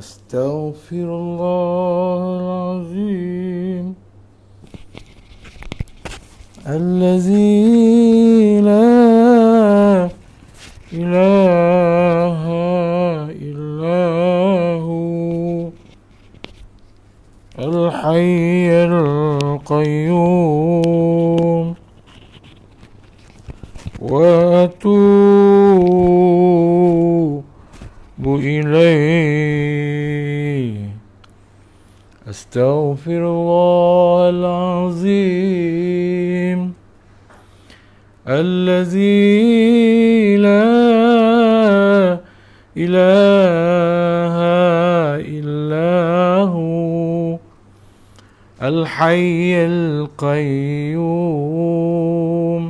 أستغفر الله العظيم الذي العظيم الذي لا إله إلا هو الحي القيوم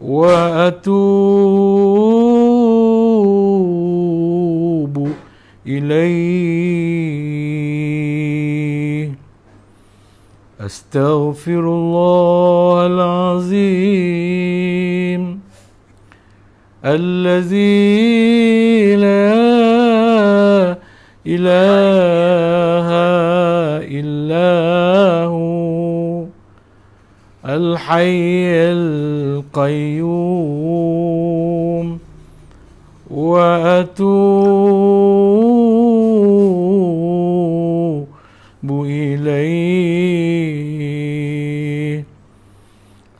وأتوب إليه استغفر الله العظيم الذي لا اله الا هو الحي القيوم واتوب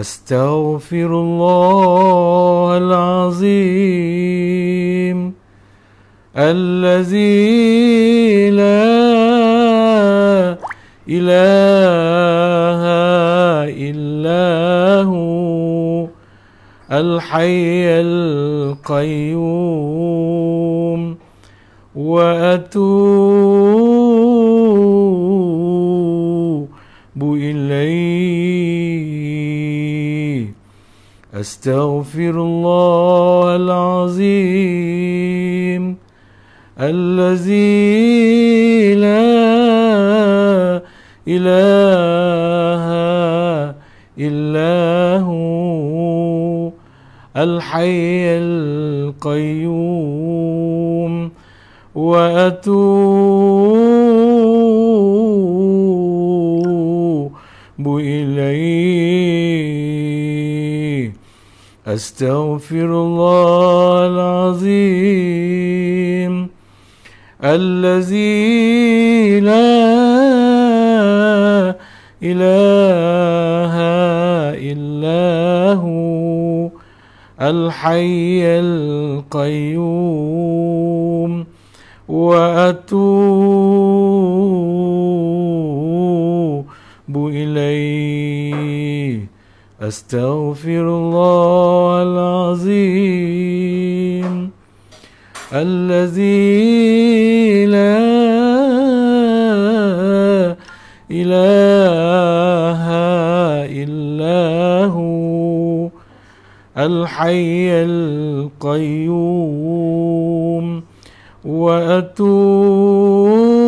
أستغفر الله العظيم الذي لا إله إلا هو الحي القيوم وأتوب الليل أستغفر الله العظيم الذي لا إله إلا هو الحي القيوم وأتوب أحب إليه أستغفر الله العظيم الذي لا إله إلا هو الحي القيوم وأتوب أستغفر الله العظيم الذي لا إله إلا هو الحي القيوم وأتوب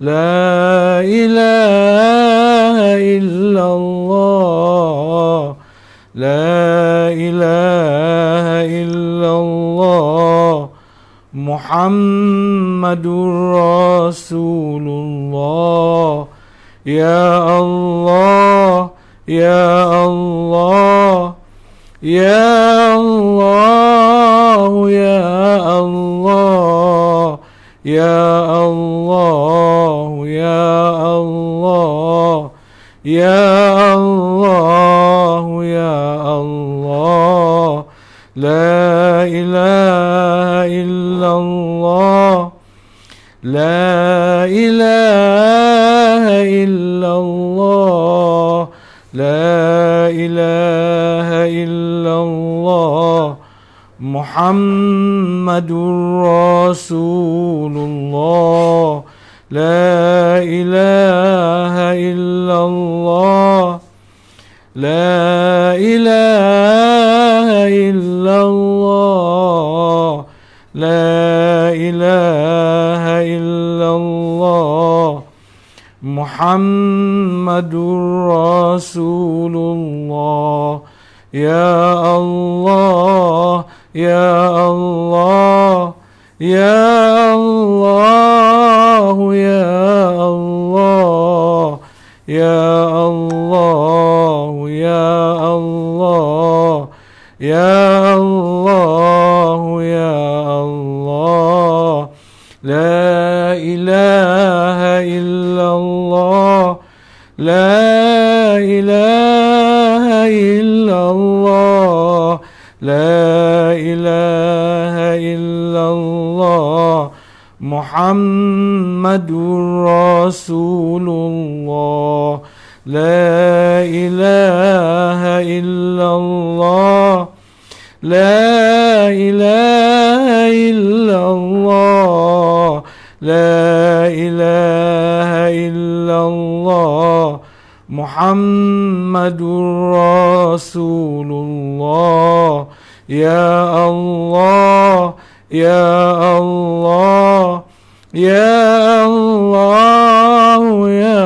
لا إله إلا الله لا إله إلا الله محمد رسول الله يا الله يا الله يا الله يا الله يا الله يا الله يا الله لا إله إلا الله لا إله إلا الله لا إله إلا الله محمد رسول الله لا إله إلا الله لا إله إلا الله لا إله إلا الله محمد رسول الله يا الله يا الله يا الله يا الله يا الله يا الله يا الله يا الله لا إله إلا الله لا إله إلا الله لا محمد رسول الله لا إله إلا الله لا إله إلا الله لا إله إلا الله محمد رسول الله يا الله يا الله يا الله يا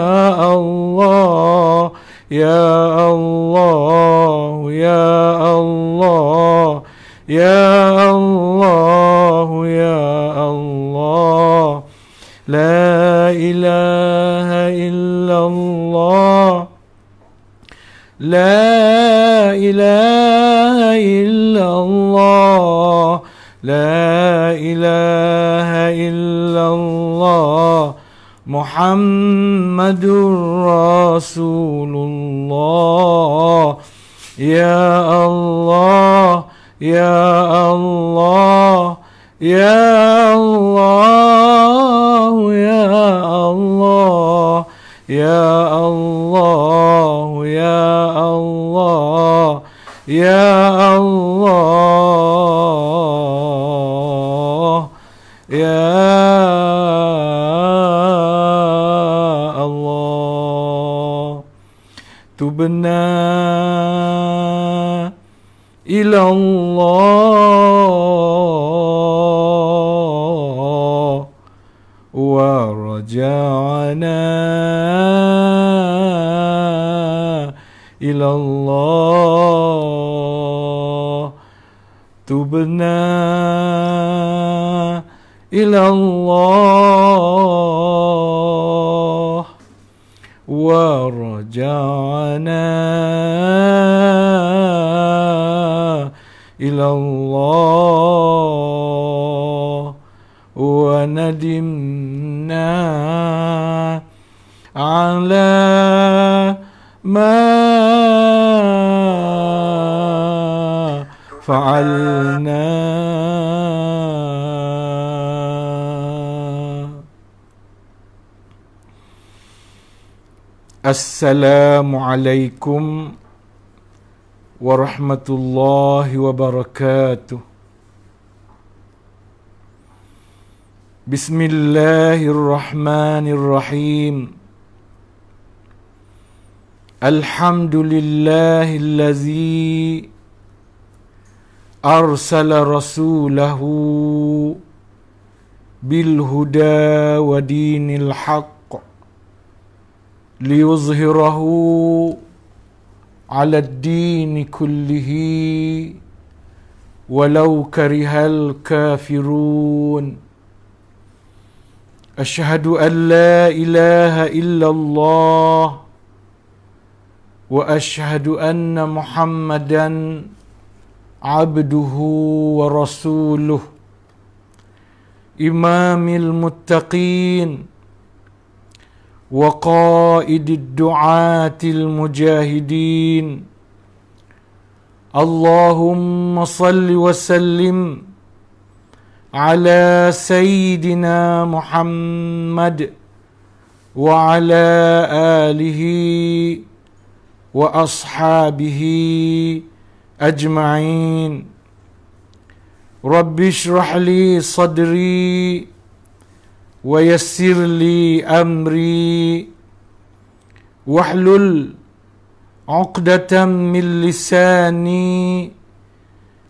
الله يا الله يا الله يا الله يا الله لا إله إلا الله لا إله إلا الله لا إله إلا الله محمد رسول الله يا الله يا الله يا الله يا الله يا الله يا الله يا الله تبنا إلى الله ورجعنا إلى الله تبنا إلى الله ورجعنا إلى الله وندمنا على ما فعلنا السلام عليكم ورحمه الله وبركاته بسم الله الرحمن الرحيم الحمد لله الذي ارسل رسوله بالهدى ودين الحق ليظهره على الدين كله ولو كره الكافرون اشهد ان لا اله الا الله واشهد ان محمدا عبده ورسوله امام المتقين وقائد الدعاه المجاهدين اللهم صل وسلم على سيدنا محمد وعلى اله واصحابه اجمعين رب اشرح لي صدري ويسر لي امري واحلل عقدة من لساني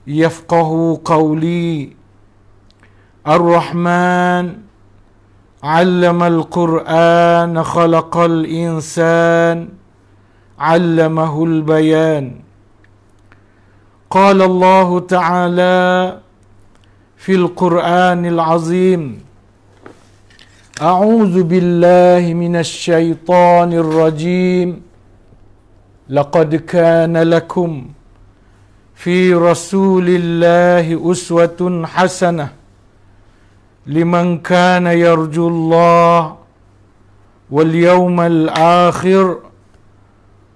يفقه قولي الرحمن علم القرآن خلق الإنسان علمه البيان قال الله تعالى في القرآن العظيم أعوذ بالله من الشيطان الرجيم لقد كان لكم في رسول الله أسوة حسنة لمن كان يرجو الله واليوم الآخر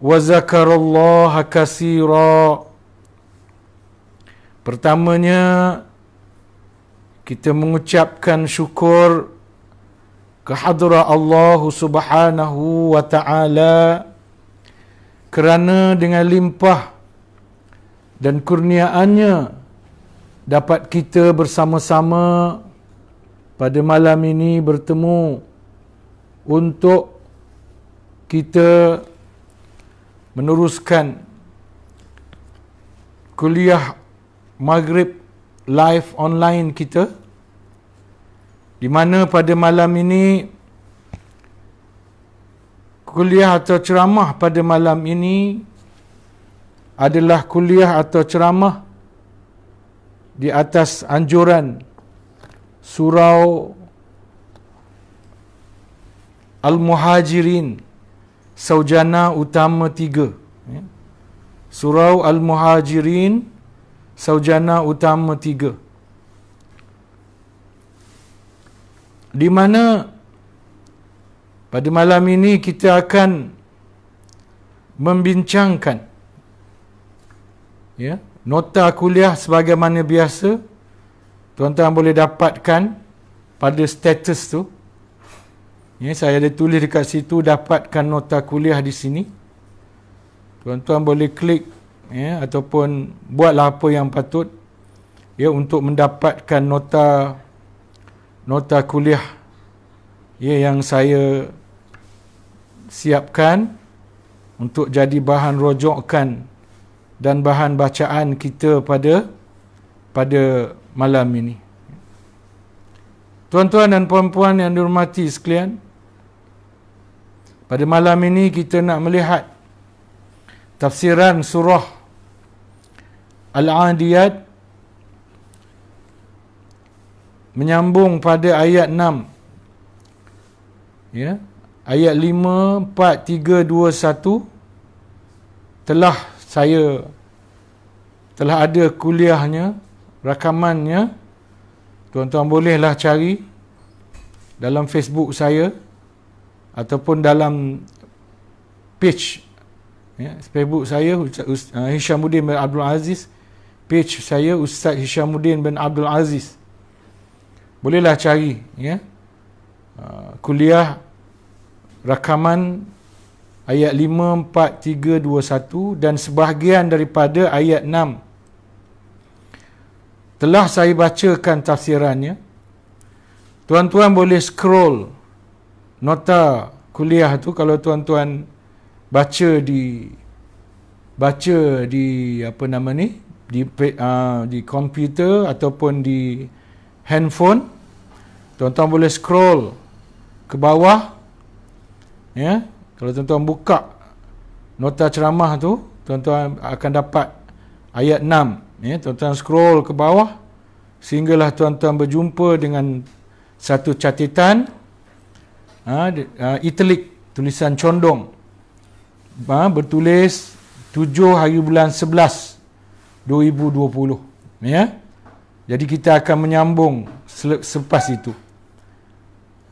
وذكر الله كثيرا pertamanya kita mengucapkan syukur kehadrat Allah Subhanahu wa taala kerana dengan limpah dan kurniaannya dapat kita bersama-sama pada malam ini bertemu untuk kita meneruskan kuliah maghrib live online kita di mana pada malam ini kuliah atau ceramah pada malam ini adalah kuliah atau ceramah di atas anjuran surau Al-Muhajirin Saujana Utama 3 ya. Surau Al-Muhajirin Saujana Utama di mana pada malam ini kita akan membincangkan ya nota kuliah sebagaimana biasa tuan-tuan boleh dapatkan pada status tu ya saya ada tulis dekat situ dapatkan nota kuliah di sini tuan-tuan boleh klik ya ataupun buatlah apa yang patut ya untuk mendapatkan nota nota kuliah ya yang saya siapkan untuk jadi bahan rojokan dan bahan bacaan kita pada pada malam ini. Tuan-tuan dan puan-puan yang dihormati sekalian, pada malam ini kita nak melihat tafsiran surah Al-Adiyat menyambung pada ayat 6 ya ayat 5 4 3 2 telah saya telah ada kuliahnya rakamannya tuan-tuan bolehlah cari dalam Facebook saya ataupun dalam page ya, Facebook saya Hisham Budin bin Abdul Aziz page saya Ustaz Hisham bin Abdul Aziz bolehlah cari ya uh, kuliah rakaman ayat 5 4 3 2 dan sebahagian daripada ayat 6 telah saya bacakan tafsirannya tuan-tuan boleh scroll nota kuliah tu kalau tuan-tuan baca di baca di apa nama ni di uh, di komputer ataupun di handphone tuan-tuan boleh scroll ke bawah ya kalau tuan-tuan buka nota ceramah tu tuan-tuan akan dapat ayat 6 ya tuan-tuan scroll ke bawah sehinggalah tuan-tuan berjumpa dengan satu catatan ha, uh, italik tulisan condong ha, bertulis 7 hari bulan 11 2020 ya jadi kita akan menyambung selepas itu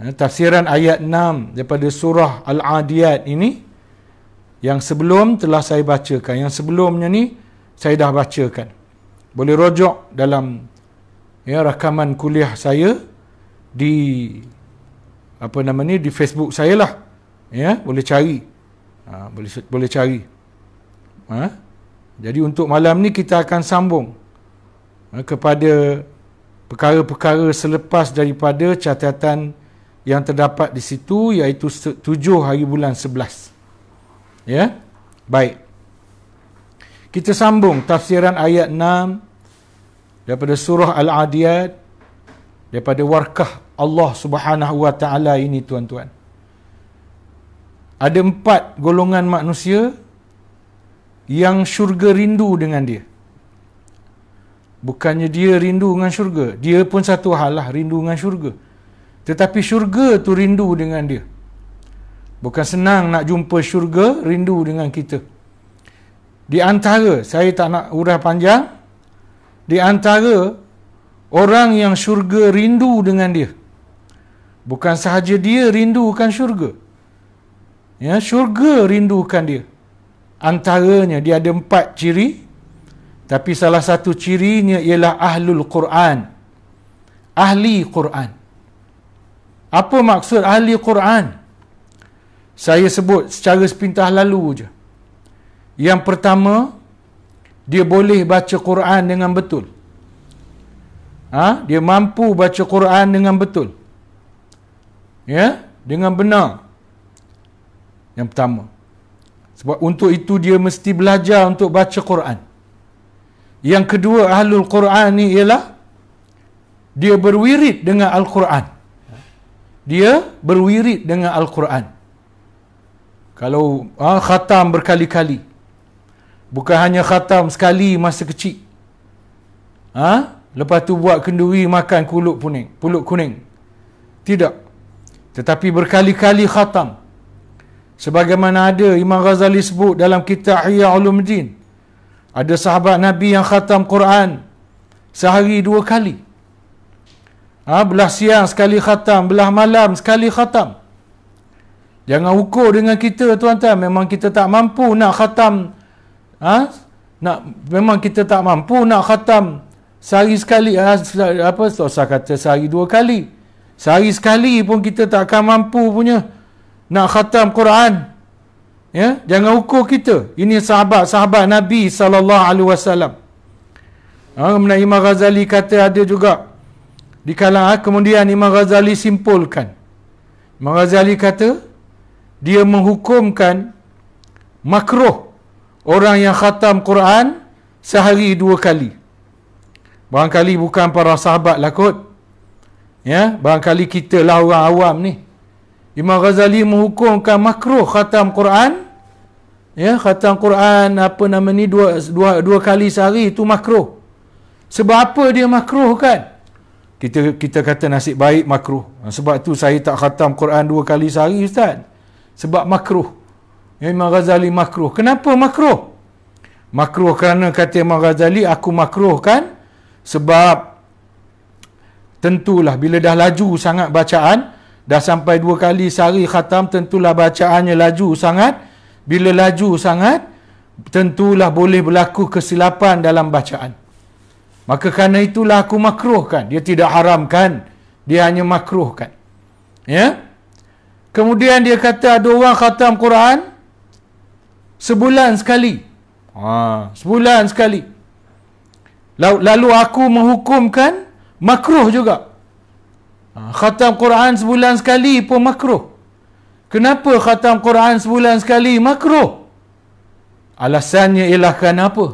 Eh, tafsiran ayat 6 daripada surah Al-Adiyat ini yang sebelum telah saya bacakan. Yang sebelumnya ni saya dah bacakan. Boleh rojok dalam ya, rakaman kuliah saya di apa nama ni di Facebook saya lah. Ya, boleh cari. Ha, boleh boleh cari. Ha? Jadi untuk malam ni kita akan sambung ha, kepada perkara-perkara selepas daripada catatan yang terdapat di situ iaitu tujuh hari bulan sebelas. Ya? Baik. Kita sambung tafsiran ayat 6 daripada surah Al-Adiyat daripada warkah Allah Subhanahu Wa Taala ini tuan-tuan. Ada empat golongan manusia yang syurga rindu dengan dia. Bukannya dia rindu dengan syurga. Dia pun satu hal lah rindu dengan syurga. Tetapi syurga tu rindu dengan dia. Bukan senang nak jumpa syurga rindu dengan kita. Di antara, saya tak nak urah panjang. Di antara orang yang syurga rindu dengan dia. Bukan sahaja dia rindukan syurga. Ya, syurga rindukan dia. Antaranya dia ada empat ciri. Tapi salah satu cirinya ialah ahlul Quran. Ahli Quran. Apa maksud ahli Quran? Saya sebut secara sepintas lalu je. Yang pertama, dia boleh baca Quran dengan betul. Ha? Dia mampu baca Quran dengan betul. Ya? Dengan benar. Yang pertama. Sebab untuk itu dia mesti belajar untuk baca Quran. Yang kedua ahlul Quran ni ialah dia berwirid dengan Al-Quran dia berwirid dengan Al-Quran. Kalau ha, khatam berkali-kali. Bukan hanya khatam sekali masa kecil. Ha? Lepas tu buat kenduri makan kuluk kuning. Pulut kuning. Tidak. Tetapi berkali-kali khatam. Sebagaimana ada Imam Ghazali sebut dalam kitab Ahya Ulumuddin. Ada sahabat Nabi yang khatam Quran. Sehari dua kali. Ha, belah siang sekali khatam, belah malam sekali khatam. Jangan ukur dengan kita tuan-tuan, memang kita tak mampu nak khatam. Ha? Nak memang kita tak mampu nak khatam sehari sekali ha, apa susah kata sehari dua kali. Sehari sekali pun kita tak akan mampu punya nak khatam Quran. Ya, jangan ukur kita. Ini sahabat-sahabat Nabi sallallahu alaihi wasallam. Ha, Imam Ghazali kata ada juga di kalangan kemudian Imam Ghazali simpulkan Imam Ghazali kata dia menghukumkan makruh orang yang khatam Quran sehari dua kali barangkali bukan para sahabat lah kot ya barangkali kita lah orang awam ni Imam Ghazali menghukumkan makruh khatam Quran ya khatam Quran apa nama ni dua dua, dua kali sehari itu makruh sebab apa dia makruh kan kita kita kata nasib baik makruh ha, sebab tu saya tak khatam Quran dua kali sehari ustaz sebab makruh ya, Imam Ghazali makruh kenapa makruh makruh kerana kata Imam Ghazali aku makruh kan sebab tentulah bila dah laju sangat bacaan dah sampai dua kali sehari khatam tentulah bacaannya laju sangat bila laju sangat tentulah boleh berlaku kesilapan dalam bacaan Maka kerana itulah aku makruhkan. Dia tidak haramkan. Dia hanya makruhkan. Ya? Kemudian dia kata ada orang khatam Quran sebulan sekali. Ha, sebulan sekali. Lalu, aku menghukumkan makruh juga. Ha, khatam Quran sebulan sekali pun makruh. Kenapa khatam Quran sebulan sekali makruh? Alasannya ialah kenapa? apa?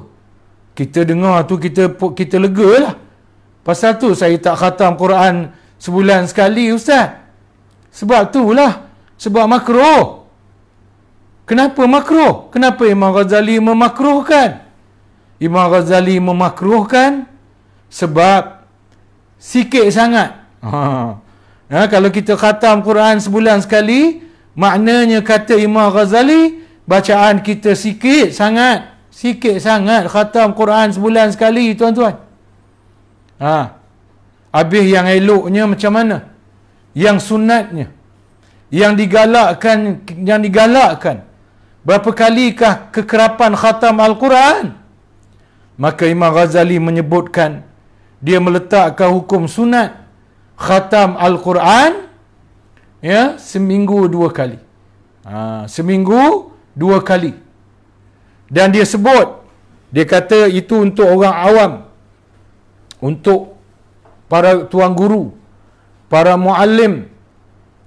kita dengar tu kita kita lega lah. Pasal tu saya tak khatam Quran sebulan sekali Ustaz. Sebab tu lah. Sebab makro. Kenapa makro? Kenapa Imam Ghazali memakruhkan? Imam Ghazali memakruhkan sebab sikit sangat. Ha. Ha, kalau kita khatam Quran sebulan sekali, maknanya kata Imam Ghazali, bacaan kita sikit sangat. Sikit sangat khatam Quran sebulan sekali tuan-tuan. Ha. Habis yang eloknya macam mana? Yang sunatnya. Yang digalakkan yang digalakkan. Berapa kalikah kekerapan khatam Al-Quran? Maka Imam Ghazali menyebutkan dia meletakkan hukum sunat khatam Al-Quran ya seminggu dua kali. Ha, seminggu dua kali dan dia sebut dia kata itu untuk orang awam untuk para tuan guru para muallim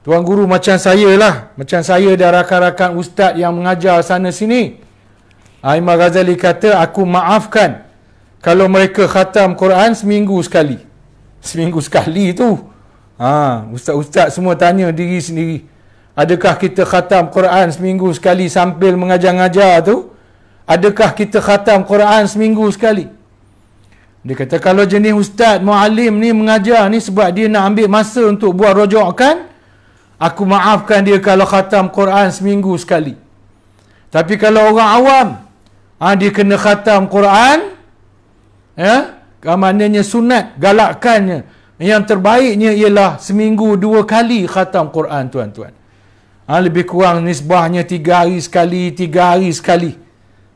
tuan guru macam saya lah macam saya dan rakan-rakan ustaz yang mengajar sana sini Aimar Ghazali kata aku maafkan kalau mereka khatam Quran seminggu sekali seminggu sekali tu ha, ustaz-ustaz semua tanya diri sendiri adakah kita khatam Quran seminggu sekali sambil mengajar-ngajar tu Adakah kita khatam Quran seminggu sekali? Dia kata kalau jenis ustaz muallim ni mengajar ni sebab dia nak ambil masa untuk buat rojokkan, aku maafkan dia kalau khatam Quran seminggu sekali. Tapi kalau orang awam, ha, dia kena khatam Quran, ya, eh, sunat, galakkannya. Yang terbaiknya ialah seminggu dua kali khatam Quran tuan-tuan. Ha, lebih kurang nisbahnya tiga hari sekali, tiga hari sekali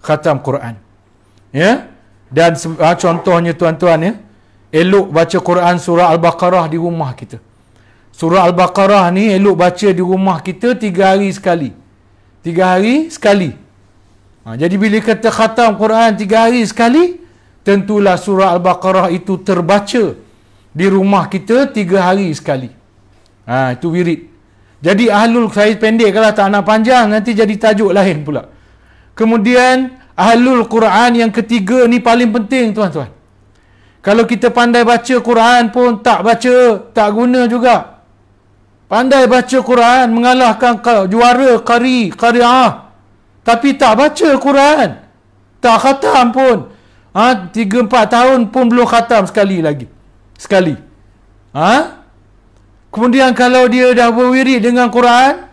khatam Quran. Ya? Dan ha, contohnya tuan-tuan ya, elok baca Quran surah Al-Baqarah di rumah kita. Surah Al-Baqarah ni elok baca di rumah kita tiga hari sekali. Tiga hari sekali. Ha, jadi bila kata khatam Quran tiga hari sekali, tentulah surah Al-Baqarah itu terbaca di rumah kita tiga hari sekali. Ha, itu wirid. Jadi ahlul saya pendek kalau tak nak panjang nanti jadi tajuk lain pula. Kemudian Ahlul Quran yang ketiga ni paling penting tuan-tuan. Kalau kita pandai baca Quran pun tak baca, tak guna juga. Pandai baca Quran mengalahkan juara qari, qari'ah. Tapi tak baca Quran. Tak khatam pun. Ha, 3 4 tahun pun belum khatam sekali lagi. Sekali. Ha? Kemudian kalau dia dah berwirid dengan Quran,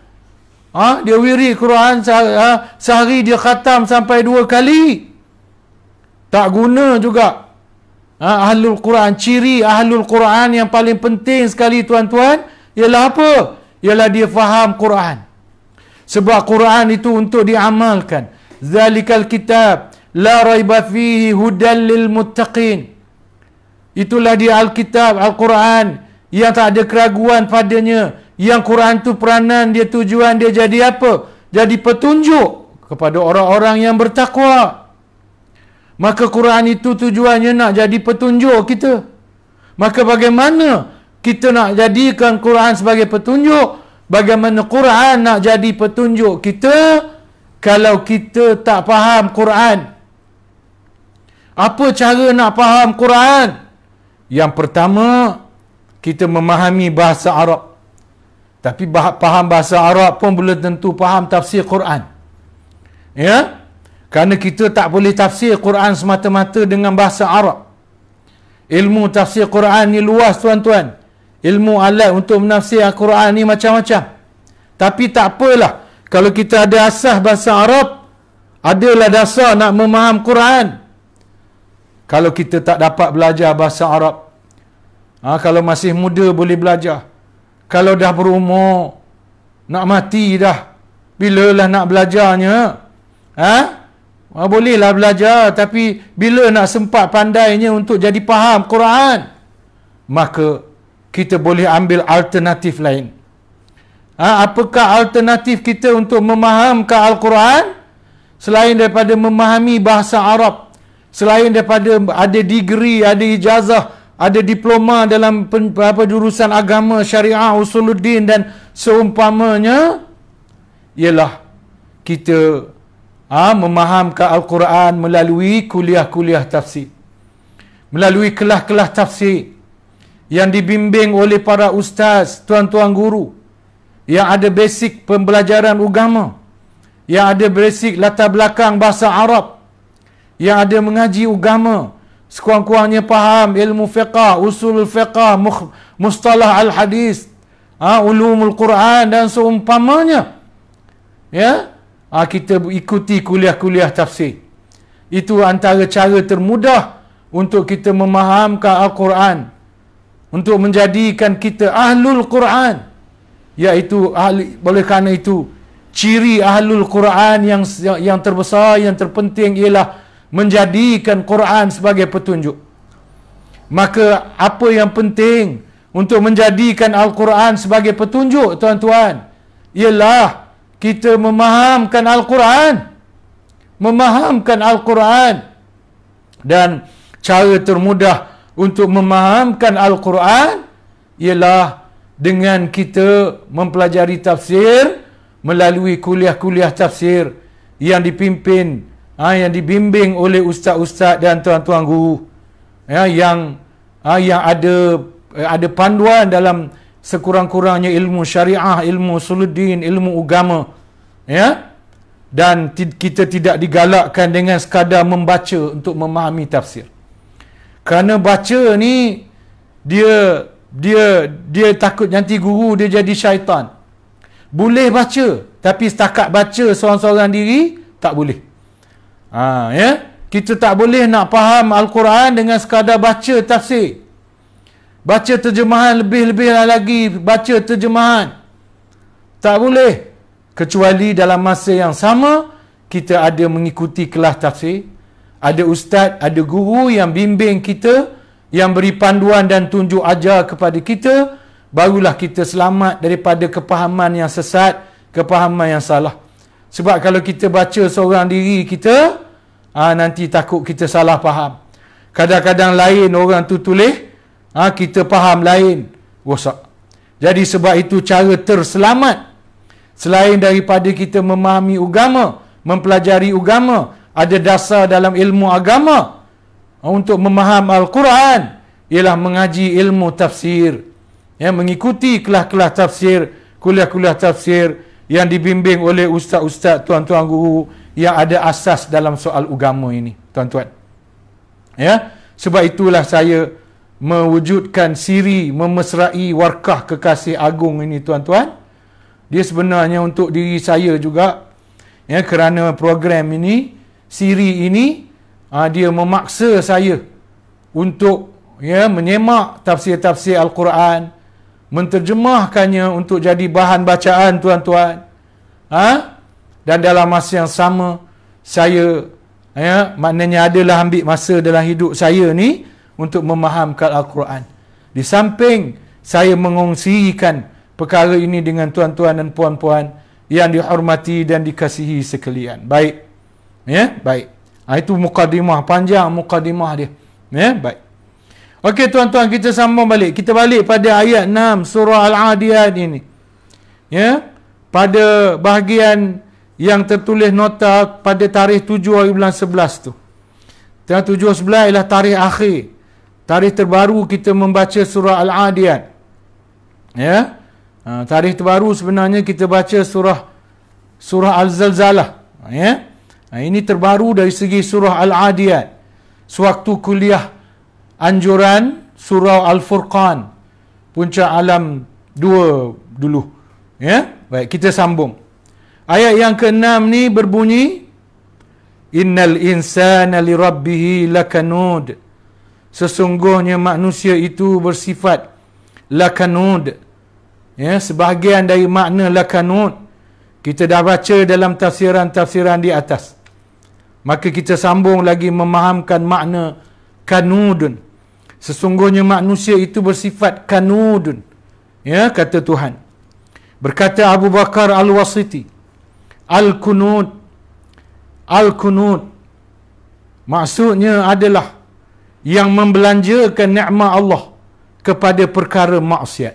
Ha? Dia wiri Quran sehari, ha? sehari dia khatam sampai dua kali. Tak guna juga. Ha? Ahlul Quran. Ciri Ahlul Quran yang paling penting sekali tuan-tuan. Ialah apa? Ialah dia faham Quran. Sebab Quran itu untuk diamalkan. Zalikal kitab. La raiba fihi hudan lil muttaqin. Itulah dia Alkitab, Al-Quran yang tak ada keraguan padanya yang Quran tu peranan dia tujuan dia jadi apa jadi petunjuk kepada orang-orang yang bertakwa maka Quran itu tujuannya nak jadi petunjuk kita maka bagaimana kita nak jadikan Quran sebagai petunjuk bagaimana Quran nak jadi petunjuk kita kalau kita tak faham Quran apa cara nak faham Quran yang pertama, kita memahami bahasa Arab. Tapi faham bahasa Arab pun belum tentu faham tafsir Quran. Ya? Kerana kita tak boleh tafsir Quran semata-mata dengan bahasa Arab. Ilmu tafsir Quran ni luas tuan-tuan. Ilmu alat untuk menafsir Al-Quran ni macam-macam. Tapi tak apalah. Kalau kita ada asas bahasa Arab, adalah dasar nak memaham Quran. Kalau kita tak dapat belajar bahasa Arab, Ha, kalau masih muda boleh belajar. Kalau dah berumur, nak mati dah. Bila lah nak belajarnya? Ha? Ha, bolehlah belajar. Tapi bila nak sempat pandainya untuk jadi faham Quran? Maka kita boleh ambil alternatif lain. Ha, apakah alternatif kita untuk memahamkan Al-Quran? Selain daripada memahami bahasa Arab. Selain daripada ada degree, ada ijazah ada diploma dalam pen, apa jurusan agama syariah usuluddin dan seumpamanya ialah kita ha, memahamkan al-Quran melalui kuliah-kuliah tafsir melalui kelas-kelas tafsir yang dibimbing oleh para ustaz tuan-tuan guru yang ada basic pembelajaran agama yang ada basic latar belakang bahasa Arab yang ada mengaji agama sekurang-kurangnya faham ilmu fiqah, usul fiqah, mustalah al-hadis, ha, al Quran dan seumpamanya. Ya? Ha, kita ikuti kuliah-kuliah tafsir. Itu antara cara termudah untuk kita memahamkan Al-Quran. Untuk menjadikan kita ahlul Quran. Iaitu, ahli, oleh kerana itu, ciri ahlul Quran yang yang terbesar, yang terpenting ialah menjadikan Quran sebagai petunjuk. Maka apa yang penting untuk menjadikan Al-Quran sebagai petunjuk tuan-tuan ialah kita memahamkan Al-Quran. Memahamkan Al-Quran dan cara termudah untuk memahamkan Al-Quran ialah dengan kita mempelajari tafsir melalui kuliah-kuliah tafsir yang dipimpin ha, yang dibimbing oleh ustaz-ustaz dan tuan-tuan guru ya, yang ha, yang ada eh, ada panduan dalam sekurang-kurangnya ilmu syariah, ilmu suluddin, ilmu agama. Ya? Dan kita tidak digalakkan dengan sekadar membaca untuk memahami tafsir. Kerana baca ni dia dia dia takut nanti guru dia jadi syaitan. Boleh baca tapi setakat baca seorang-seorang diri tak boleh. Ha, ya? Kita tak boleh nak faham Al-Quran dengan sekadar baca tafsir. Baca terjemahan lebih-lebih lagi. Baca terjemahan. Tak boleh. Kecuali dalam masa yang sama, kita ada mengikuti kelas tafsir. Ada ustaz, ada guru yang bimbing kita, yang beri panduan dan tunjuk ajar kepada kita, barulah kita selamat daripada kepahaman yang sesat, kepahaman yang salah. Sebab kalau kita baca seorang diri kita, ah ha, nanti takut kita salah faham. Kadang-kadang lain orang tu tulis, ah ha, kita faham lain, rosak. Jadi sebab itu cara terselamat selain daripada kita memahami agama, mempelajari agama, ada dasar dalam ilmu agama ha, untuk memaham al-Quran ialah mengaji ilmu tafsir. Ya, mengikuti kelas-kelas tafsir, kuliah-kuliah tafsir yang dibimbing oleh ustaz-ustaz, tuan-tuan guru, yang ada asas dalam soal agama ini, tuan-tuan. Ya, sebab itulah saya mewujudkan siri memesrai warkah kekasih agung ini, tuan-tuan. Dia sebenarnya untuk diri saya juga. Ya, kerana program ini, siri ini ah, dia memaksa saya untuk ya menyemak tafsir-tafsir al-Quran, menterjemahkannya untuk jadi bahan bacaan, tuan-tuan. Ha? dan dalam masa yang sama saya ya maknanya adalah ambil masa dalam hidup saya ni untuk memahamkan al-Quran. Di samping saya mengongsikan perkara ini dengan tuan-tuan dan puan-puan yang dihormati dan dikasihi sekalian. Baik. Ya, baik. Ha, itu mukadimah panjang mukadimah dia. Ya, baik. Okey tuan-tuan kita sambung balik. Kita balik pada ayat 6 surah Al-Adiyat ini. Ya. Pada bahagian yang tertulis nota pada tarikh 7 hari bulan 11 tu. Tarikh 7 11 ialah tarikh akhir. Tarikh terbaru kita membaca surah Al-Adiyat. Ya. Ha, tarikh terbaru sebenarnya kita baca surah surah Al-Zalzalah. Ya. Ha, ini terbaru dari segi surah Al-Adiyat. Sewaktu kuliah anjuran surah Al-Furqan. Punca alam 2 dulu. Ya. Baik, kita sambung. Ayat yang keenam ni berbunyi Innal insana li rabbihi lakanud Sesungguhnya manusia itu bersifat lakanud Ya, sebahagian dari makna lakanud kita dah baca dalam tafsiran-tafsiran di atas. Maka kita sambung lagi memahamkan makna kanudun. Sesungguhnya manusia itu bersifat kanudun. Ya, kata Tuhan. Berkata Abu Bakar Al-Wasiti, Al-Kunud Al-Kunud Maksudnya adalah Yang membelanjakan ni'mat Allah Kepada perkara maksiat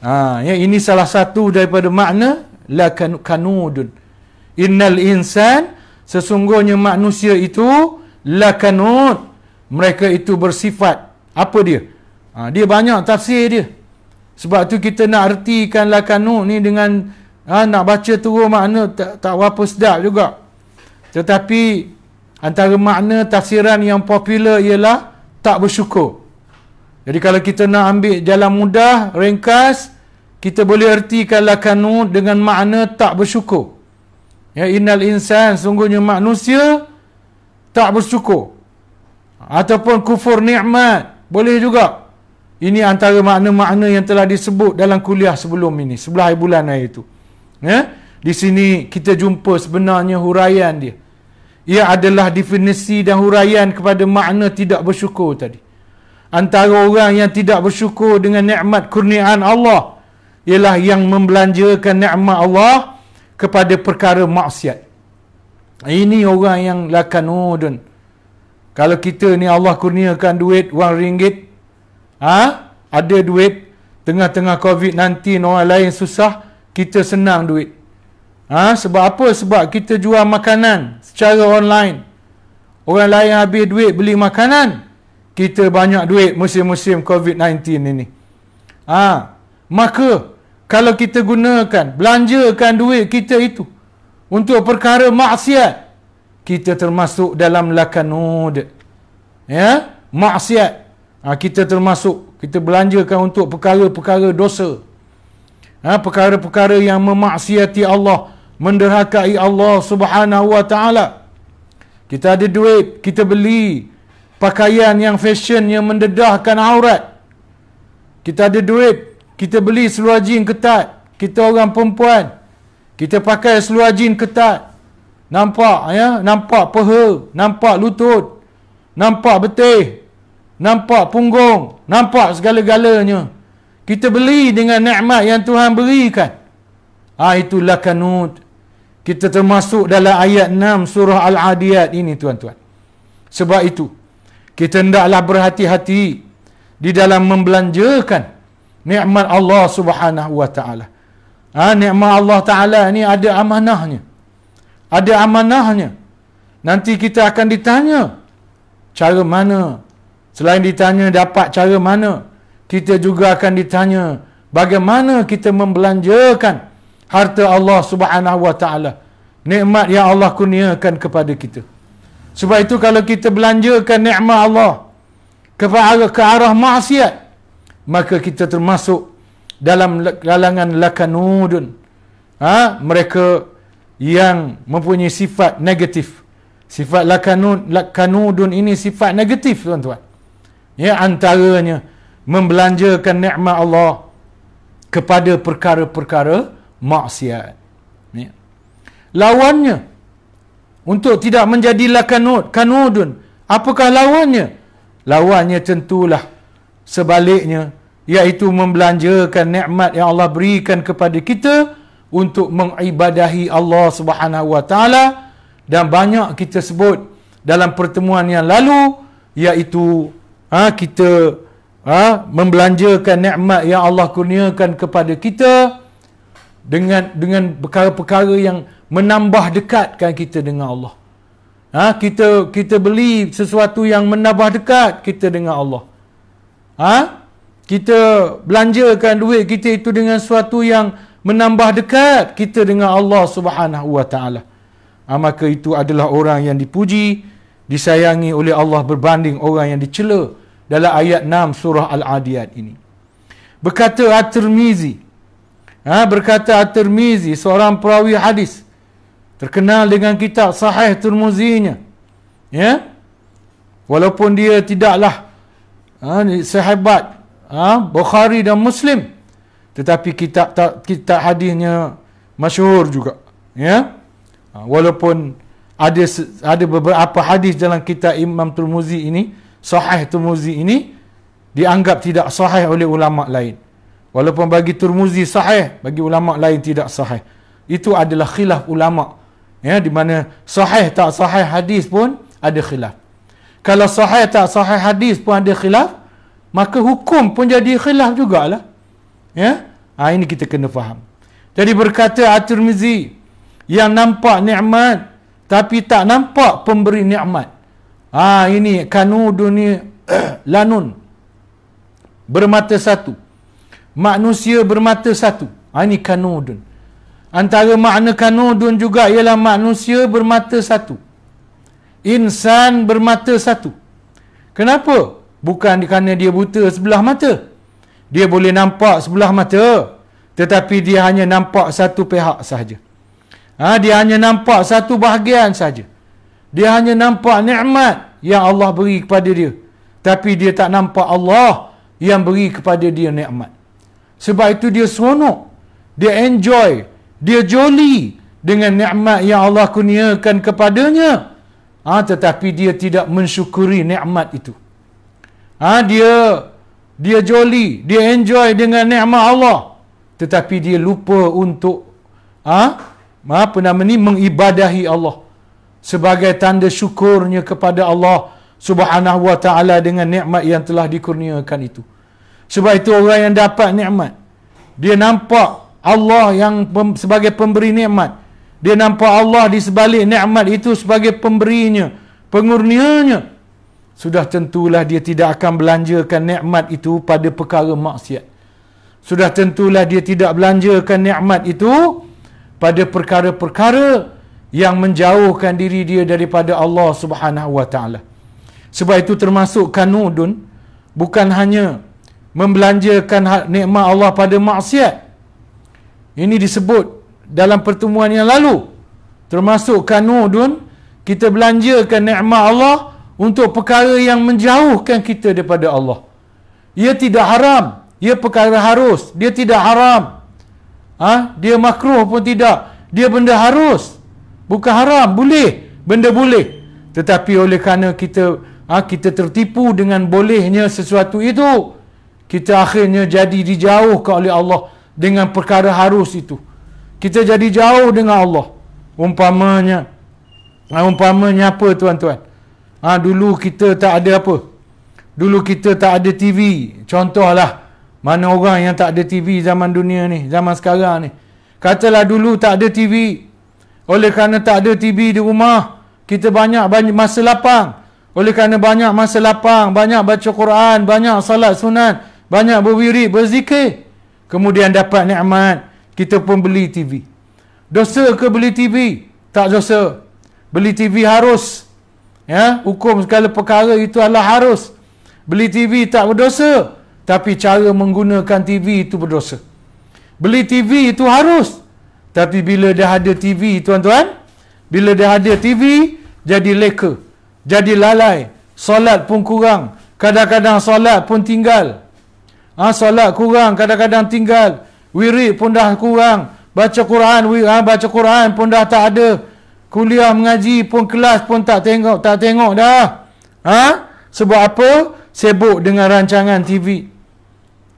ha, ya, Ini salah satu daripada makna La kan-, kanudun Innal insan Sesungguhnya manusia itu La kanud Mereka itu bersifat Apa dia? Ha, dia banyak tafsir dia Sebab tu kita nak artikan la kanud ni dengan ha, nak baca terus makna tak, tak berapa sedap juga tetapi antara makna tafsiran yang popular ialah tak bersyukur jadi kalau kita nak ambil jalan mudah ringkas kita boleh ertikan lakanu dengan makna tak bersyukur ya innal insan sungguhnya manusia tak bersyukur ataupun kufur nikmat boleh juga ini antara makna-makna yang telah disebut dalam kuliah sebelum ini sebelah bulan hari itu Ya? Di sini kita jumpa sebenarnya huraian dia. Ia adalah definisi dan huraian kepada makna tidak bersyukur tadi. Antara orang yang tidak bersyukur dengan nikmat kurniaan Allah ialah yang membelanjakan nikmat Allah kepada perkara maksiat. Ini orang yang lakan udun. Kalau kita ni Allah kurniakan duit wang ringgit, ha? ada duit tengah-tengah Covid nanti orang lain susah, kita senang duit. Ha? Sebab apa? Sebab kita jual makanan secara online. Orang lain habis duit beli makanan. Kita banyak duit musim-musim COVID-19 ini. Ha? Maka kalau kita gunakan, belanjakan duit kita itu untuk perkara maksiat, kita termasuk dalam lakanud. Ya? Maksiat. Ha, kita termasuk, kita belanjakan untuk perkara-perkara dosa ha, perkara-perkara yang memaksiati Allah, menderhakai Allah Subhanahu Wa Taala. Kita ada duit, kita beli pakaian yang fashion yang mendedahkan aurat. Kita ada duit, kita beli seluar jin ketat. Kita orang perempuan, kita pakai seluar jin ketat. Nampak ya, nampak peha, nampak lutut, nampak betih, nampak punggung, nampak segala-galanya. Kita beli dengan nikmat yang Tuhan berikan. Ha, itulah kanud. Kita termasuk dalam ayat 6 surah Al-Adiyat ini tuan-tuan. Sebab itu, kita hendaklah berhati-hati di dalam membelanjakan nikmat Allah Subhanahu wa taala. Ha, nikmat Allah taala ini ada amanahnya. Ada amanahnya. Nanti kita akan ditanya cara mana selain ditanya dapat cara mana kita juga akan ditanya bagaimana kita membelanjakan harta Allah Subhanahu wa taala nikmat yang Allah kurniakan kepada kita sebab itu kalau kita belanjakan nikmat Allah kepada ke arah maksiat maka kita termasuk dalam kalangan lakanudun ha? mereka yang mempunyai sifat negatif sifat lakanud lakanudun ini sifat negatif tuan-tuan ya antaranya membelanjakan nikmat Allah kepada perkara-perkara maksiat. Ya. Lawannya untuk tidak menjadilah kanud, kanudun. Apakah lawannya? Lawannya tentulah sebaliknya iaitu membelanjakan nikmat yang Allah berikan kepada kita untuk mengibadahi Allah Subhanahu Wa Taala dan banyak kita sebut dalam pertemuan yang lalu iaitu ha, kita ha, membelanjakan nikmat yang Allah kurniakan kepada kita dengan dengan perkara-perkara yang menambah dekatkan kita dengan Allah. Ha, kita kita beli sesuatu yang menambah dekat kita dengan Allah. Ha? Kita belanjakan duit kita itu dengan sesuatu yang menambah dekat kita dengan Allah Subhanahu Wa Taala. Ha, maka itu adalah orang yang dipuji, disayangi oleh Allah berbanding orang yang dicela dalam ayat 6 surah Al-Adiyat ini. Berkata At-Tirmizi. Ha, berkata At-Tirmizi seorang perawi hadis terkenal dengan kitab Sahih Tirmizinya. Ya. Walaupun dia tidaklah ha, sehebat ha, Bukhari dan Muslim tetapi kitab kitab hadisnya masyhur juga. Ya. Ha, walaupun ada ada beberapa hadis dalam kitab Imam Tirmizi ini sahih Turmuzi ini dianggap tidak sahih oleh ulama lain. Walaupun bagi Turmuzi sahih, bagi ulama lain tidak sahih. Itu adalah khilaf ulama. Ya, di mana sahih tak sahih hadis pun ada khilaf. Kalau sahih tak sahih hadis pun ada khilaf, maka hukum pun jadi khilaf jugalah. Ya? Ha, ini kita kena faham. Jadi berkata At-Tirmizi, yang nampak nikmat tapi tak nampak pemberi nikmat. Ha ini kanu dunia lanun bermata satu. Manusia bermata satu. Ha ini kanudun. Antara makna kanudun juga ialah manusia bermata satu. Insan bermata satu. Kenapa? Bukan kerana dia buta sebelah mata. Dia boleh nampak sebelah mata. Tetapi dia hanya nampak satu pihak sahaja. Ha, dia hanya nampak satu bahagian sahaja. Dia hanya nampak nikmat yang Allah beri kepada dia. Tapi dia tak nampak Allah yang beri kepada dia nikmat. Sebab itu dia seronok. Dia enjoy. Dia jolly dengan nikmat yang Allah kurniakan kepadanya. ha, tetapi dia tidak mensyukuri nikmat itu. ha, dia dia jolly, dia enjoy dengan nikmat Allah. Tetapi dia lupa untuk ah ha, apa nama ni mengibadahi Allah sebagai tanda syukurnya kepada Allah Subhanahu wa taala dengan nikmat yang telah dikurniakan itu. Sebab itu orang yang dapat nikmat dia nampak Allah yang pem, sebagai pemberi nikmat. Dia nampak Allah di sebalik nikmat itu sebagai pemberinya, pengurnianya. Sudah tentulah dia tidak akan belanjakan nikmat itu pada perkara maksiat. Sudah tentulah dia tidak belanjakan nikmat itu pada perkara-perkara yang menjauhkan diri dia daripada Allah Subhanahu wa taala. Sebab itu termasuk kanudun bukan hanya membelanjakan ha- nikmat Allah pada maksiat. Ini disebut dalam pertemuan yang lalu. Termasuk kanudun kita belanjakan nikmat Allah untuk perkara yang menjauhkan kita daripada Allah. Ia tidak haram, ia perkara harus, dia tidak haram. Ha? Dia makruh pun tidak, dia benda harus. Bukan haram, boleh. Benda boleh. Tetapi oleh kerana kita ha, kita tertipu dengan bolehnya sesuatu itu, kita akhirnya jadi dijauhkan oleh Allah dengan perkara harus itu. Kita jadi jauh dengan Allah. Umpamanya, ha, umpamanya apa tuan-tuan? Ha, dulu kita tak ada apa? Dulu kita tak ada TV. Contohlah, mana orang yang tak ada TV zaman dunia ni, zaman sekarang ni. Katalah dulu tak ada TV, oleh kerana tak ada TV di rumah, kita banyak, banyak masa lapang. Oleh kerana banyak masa lapang, banyak baca Quran, banyak salat sunat, banyak berwirid, berzikir. Kemudian dapat nikmat, kita pun beli TV. Dosa ke beli TV? Tak dosa. Beli TV harus. Ya, hukum segala perkara itu adalah harus. Beli TV tak berdosa, tapi cara menggunakan TV itu berdosa. Beli TV itu harus. Tapi bila dah ada TV tuan-tuan Bila dah ada TV Jadi leka Jadi lalai Solat pun kurang Kadang-kadang solat pun tinggal ha, Solat kurang Kadang-kadang tinggal Wirid pun dah kurang Baca Quran wirid, ha, Baca Quran pun dah tak ada Kuliah mengaji pun Kelas pun tak tengok Tak tengok dah ha? Sebab apa? Sibuk dengan rancangan TV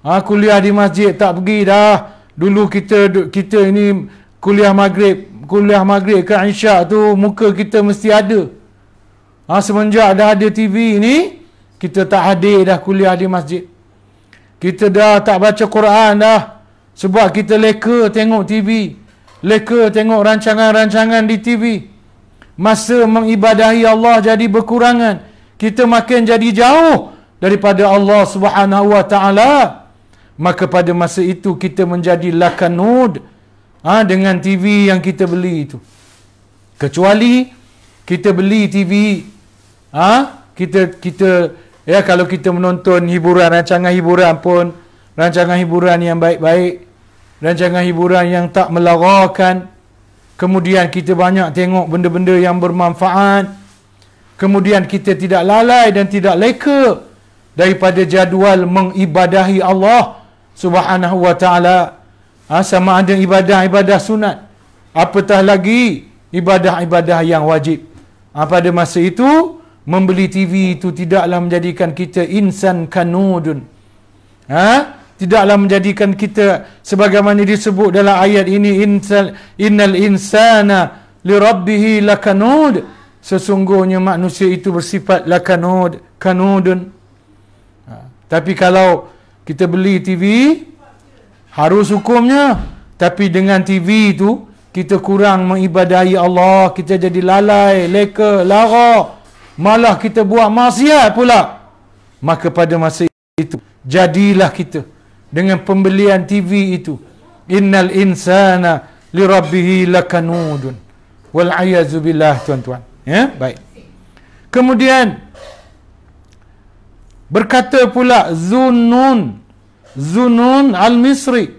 ha, Kuliah di masjid tak pergi dah Dulu kita kita ini kuliah maghrib kuliah maghrib ke insya' tu muka kita mesti ada ha, semenjak dah ada TV ni kita tak hadir dah kuliah di masjid kita dah tak baca Quran dah sebab kita leka tengok TV leka tengok rancangan-rancangan di TV masa mengibadahi Allah jadi berkurangan kita makin jadi jauh daripada Allah Subhanahu Wa Taala maka pada masa itu kita menjadi lakanud nud ha, dengan TV yang kita beli itu. Kecuali kita beli TV ha, kita kita ya kalau kita menonton hiburan rancangan hiburan pun rancangan hiburan yang baik-baik rancangan hiburan yang tak melarakan kemudian kita banyak tengok benda-benda yang bermanfaat kemudian kita tidak lalai dan tidak leka daripada jadual mengibadahi Allah Subhanahu wa taala ha, sama ada ibadah-ibadah sunat apatah lagi ibadah-ibadah yang wajib ha, pada masa itu membeli TV itu tidaklah menjadikan kita insan kanudun ha? tidaklah menjadikan kita sebagaimana disebut dalam ayat ini insal innal insana lirabbihi lakanud sesungguhnya manusia itu bersifat lakanud kanudun ha. tapi kalau kita beli TV harus hukumnya Tapi dengan TV tu Kita kurang mengibadahi Allah Kita jadi lalai, leka, lara Malah kita buat maksiat pula Maka pada masa itu Jadilah kita Dengan pembelian TV itu Innal insana lirabbihi lakanudun Wal billah tuan-tuan Ya, baik Kemudian Berkata pula Zunun Zunun Al-Misri.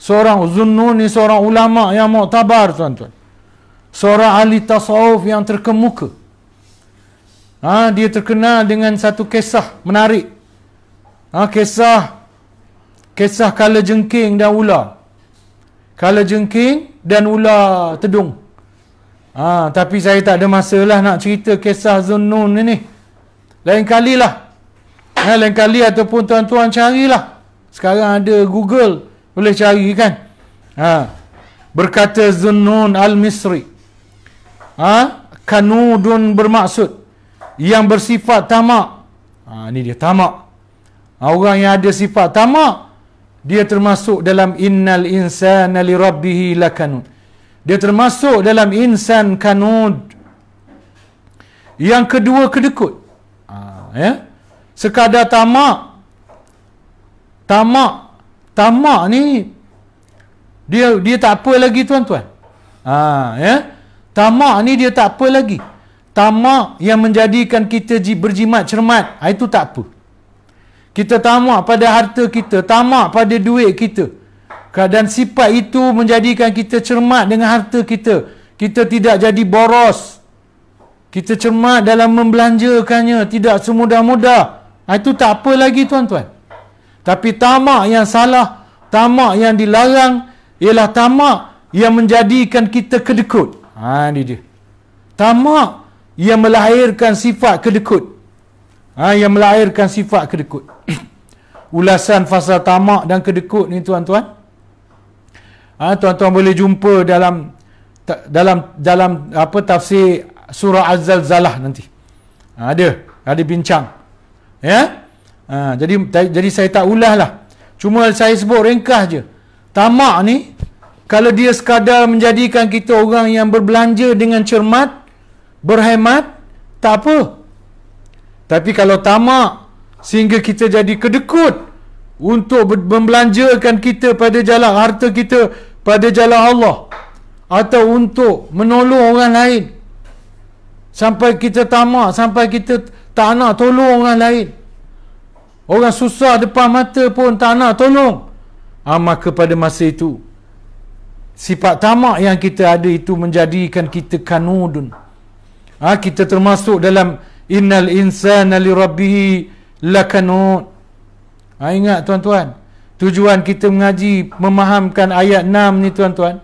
Seorang Zunun ni seorang ulama yang muktabar tuan-tuan. Seorang ahli tasawuf yang terkemuka. Ha, dia terkenal dengan satu kisah menarik. Ha, kisah kisah kala jengking dan ular. Kala jengking dan ular tedung. Ha, tapi saya tak ada masalah nak cerita kisah Zunun ni ni. Lain kalilah Eh, lain kali ataupun tuan-tuan carilah. Sekarang ada Google boleh cari kan. Ha. Berkata Zunun Al-Misri. Ha? Kanudun bermaksud yang bersifat tamak. Ha, ini dia tamak. Ha, orang yang ada sifat tamak dia termasuk dalam innal insan li rabbihi lakanud. Dia termasuk dalam insan kanud. Yang kedua kedekut. Ha, ya sekadar tamak tamak tamak ni dia dia tak apa lagi tuan-tuan ha ya tamak ni dia tak apa lagi tamak yang menjadikan kita berjimat cermat ha, itu tak apa kita tamak pada harta kita tamak pada duit kita dan sifat itu menjadikan kita cermat dengan harta kita kita tidak jadi boros kita cermat dalam membelanjakannya tidak semudah-mudah Ah, itu tak apa lagi tuan-tuan. Tapi tamak yang salah, tamak yang dilarang, ialah tamak yang menjadikan kita kedekut. Ha, ah, ini dia. Tamak yang melahirkan sifat kedekut. Ha, yang melahirkan sifat kedekut. Ulasan fasa tamak dan kedekut ni tuan-tuan. Ha, tuan-tuan boleh jumpa dalam dalam dalam apa tafsir surah Az-Zalzalah nanti. Ha, ada, ada bincang ya ha, jadi jadi saya tak ulah lah cuma saya sebut ringkas je tamak ni kalau dia sekadar menjadikan kita orang yang berbelanja dengan cermat berhemat tak apa tapi kalau tamak sehingga kita jadi kedekut untuk membelanjakan kita pada jalan harta kita pada jalan Allah atau untuk menolong orang lain sampai kita tamak sampai kita tak nak tolong orang lain orang susah depan mata pun tak nak tolong ha, maka pada masa itu sifat tamak yang kita ada itu menjadikan kita kanudun ha, kita termasuk dalam innal insana li rabbihi lakanud ha, ingat tuan-tuan tujuan kita mengaji memahamkan ayat 6 ni tuan-tuan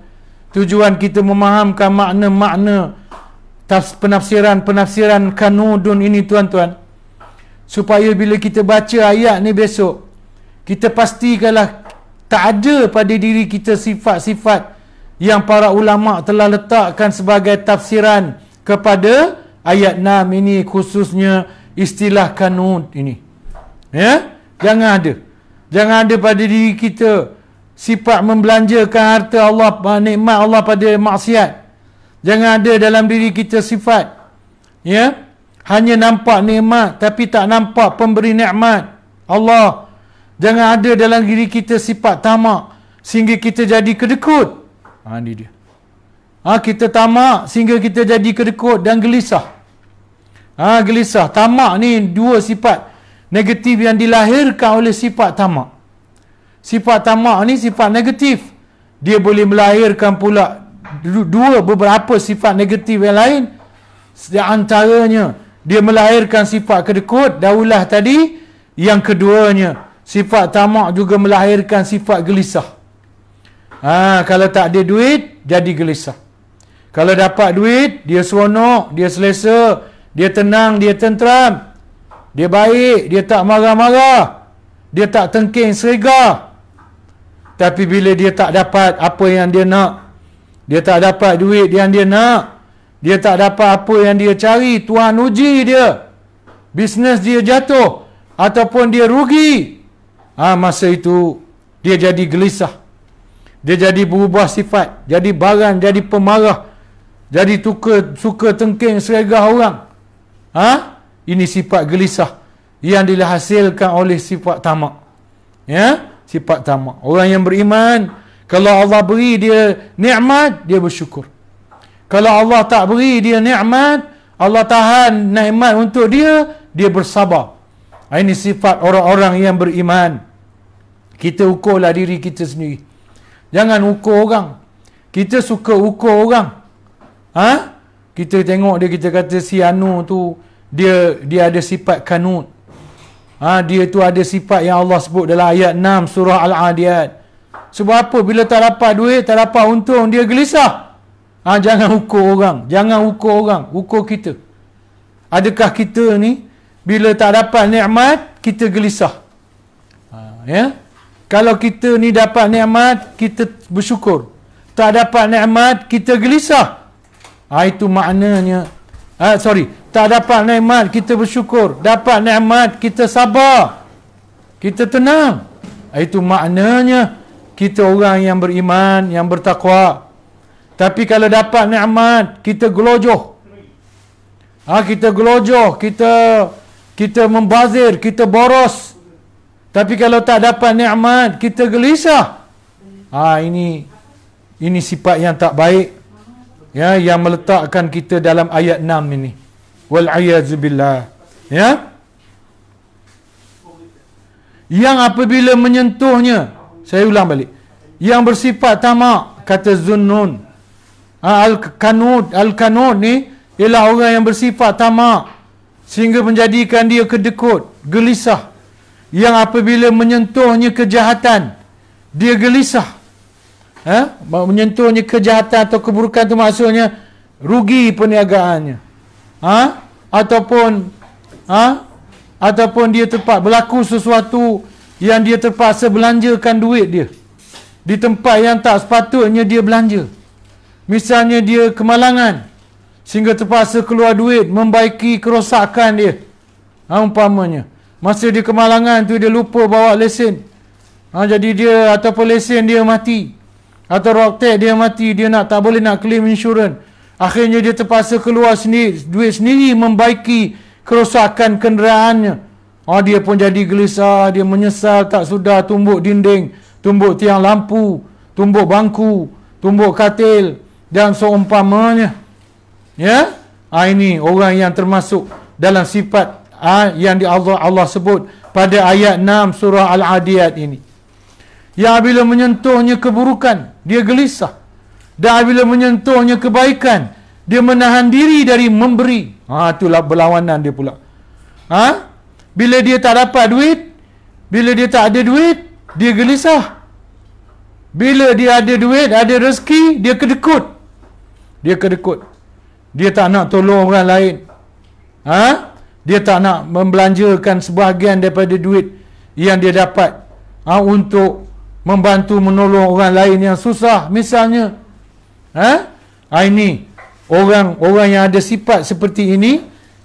tujuan kita memahamkan makna-makna penafsiran-penafsiran kanudun ini tuan-tuan supaya bila kita baca ayat ni besok kita pastikanlah tak ada pada diri kita sifat-sifat yang para ulama telah letakkan sebagai tafsiran kepada ayat 6 ini khususnya istilah kanud ini ya jangan ada jangan ada pada diri kita sifat membelanjakan harta Allah nikmat Allah pada maksiat Jangan ada dalam diri kita sifat. Ya. Hanya nampak nikmat tapi tak nampak pemberi nikmat. Allah. Jangan ada dalam diri kita sifat tamak sehingga kita jadi kedekut. Ha ni dia. Ha kita tamak sehingga kita jadi kedekut dan gelisah. Ha gelisah. Tamak ni dua sifat negatif yang dilahirkan oleh sifat tamak. Sifat tamak ni sifat negatif. Dia boleh melahirkan pula dua beberapa sifat negatif yang lain di antaranya dia melahirkan sifat kedekut daulah tadi yang keduanya sifat tamak juga melahirkan sifat gelisah ha, kalau tak ada duit jadi gelisah kalau dapat duit dia seronok dia selesa dia tenang dia tenteram dia baik dia tak marah-marah dia tak tengking serigah tapi bila dia tak dapat apa yang dia nak dia tak dapat duit yang dia nak. Dia tak dapat apa yang dia cari. Tuhan uji dia. Bisnes dia jatuh. Ataupun dia rugi. Ah ha, masa itu dia jadi gelisah. Dia jadi berubah sifat. Jadi baran, jadi pemarah. Jadi tuka, suka tengking serigah orang. Ah ha? Ini sifat gelisah. Yang dihasilkan oleh sifat tamak. Ya? Sifat tamak. Orang yang beriman... Kalau Allah beri dia nikmat, dia bersyukur. Kalau Allah tak beri dia nikmat, Allah tahan nikmat untuk dia, dia bersabar. Ha, ini sifat orang-orang yang beriman. Kita ukurlah diri kita sendiri. Jangan ukur orang. Kita suka ukur orang. Ha? Kita tengok dia, kita kata si Anu tu, dia dia ada sifat kanut. Ha, dia tu ada sifat yang Allah sebut dalam ayat 6 surah Al-Adiyat. Sebab apa? Bila tak dapat duit, tak dapat untung, dia gelisah. Ha, jangan ukur orang. Jangan ukur orang. Ukur kita. Adakah kita ni, bila tak dapat nikmat, kita gelisah? Ha, ya? Kalau kita ni dapat nikmat, kita bersyukur. Tak dapat nikmat, kita gelisah. Ha, itu maknanya. Ha, sorry. Tak dapat nikmat, kita bersyukur. Dapat nikmat, kita sabar. Kita tenang. Ha, itu maknanya. Maknanya kita orang yang beriman, yang bertakwa. Tapi kalau dapat nikmat, kita gelojoh. Ha, kita gelojoh, kita kita membazir, kita boros. Tapi kalau tak dapat nikmat, kita gelisah. Ha, ini ini sifat yang tak baik. Ya, yang meletakkan kita dalam ayat 6 ini. Wal a'yazu billah. Ya? Yang apabila menyentuhnya, saya ulang balik. Yang bersifat tamak kata Zunnun. Al-Kanud, ha, Al-Kanud ni ialah orang yang bersifat tamak sehingga menjadikan dia kedekut, gelisah. Yang apabila menyentuhnya kejahatan, dia gelisah. Ha? Menyentuhnya kejahatan atau keburukan tu maksudnya rugi perniagaannya. Ha? Ataupun ha? Ataupun dia tepat berlaku sesuatu yang dia terpaksa belanjakan duit dia di tempat yang tak sepatutnya dia belanja. Misalnya dia kemalangan sehingga terpaksa keluar duit membaiki kerosakan dia. Ha, umpamanya. Masa dia kemalangan tu dia lupa bawa lesen. Ha, jadi dia ataupun lesen dia mati. Atau roktek dia mati. Dia nak tak boleh nak claim insurans. Akhirnya dia terpaksa keluar sendiri, duit sendiri membaiki kerosakan kenderaannya. Ha, dia pun jadi gelisah, dia menyesal tak sudah tumbuk dinding, tumbuk tiang lampu, tumbuk bangku, tumbuk katil dan seumpamanya. Ya? Ha, ini orang yang termasuk dalam sifat ha, yang di Allah Allah sebut pada ayat 6 surah Al-Adiyat ini. Ya bila menyentuhnya keburukan, dia gelisah. Dan bila menyentuhnya kebaikan, dia menahan diri dari memberi. Ha, itulah berlawanan dia pula. Ha? Bila dia tak dapat duit Bila dia tak ada duit Dia gelisah Bila dia ada duit, ada rezeki Dia kedekut Dia kedekut Dia tak nak tolong orang lain ha? Dia tak nak membelanjakan sebahagian daripada duit Yang dia dapat ha? Untuk membantu menolong orang lain yang susah Misalnya ha? ha ini Orang orang yang ada sifat seperti ini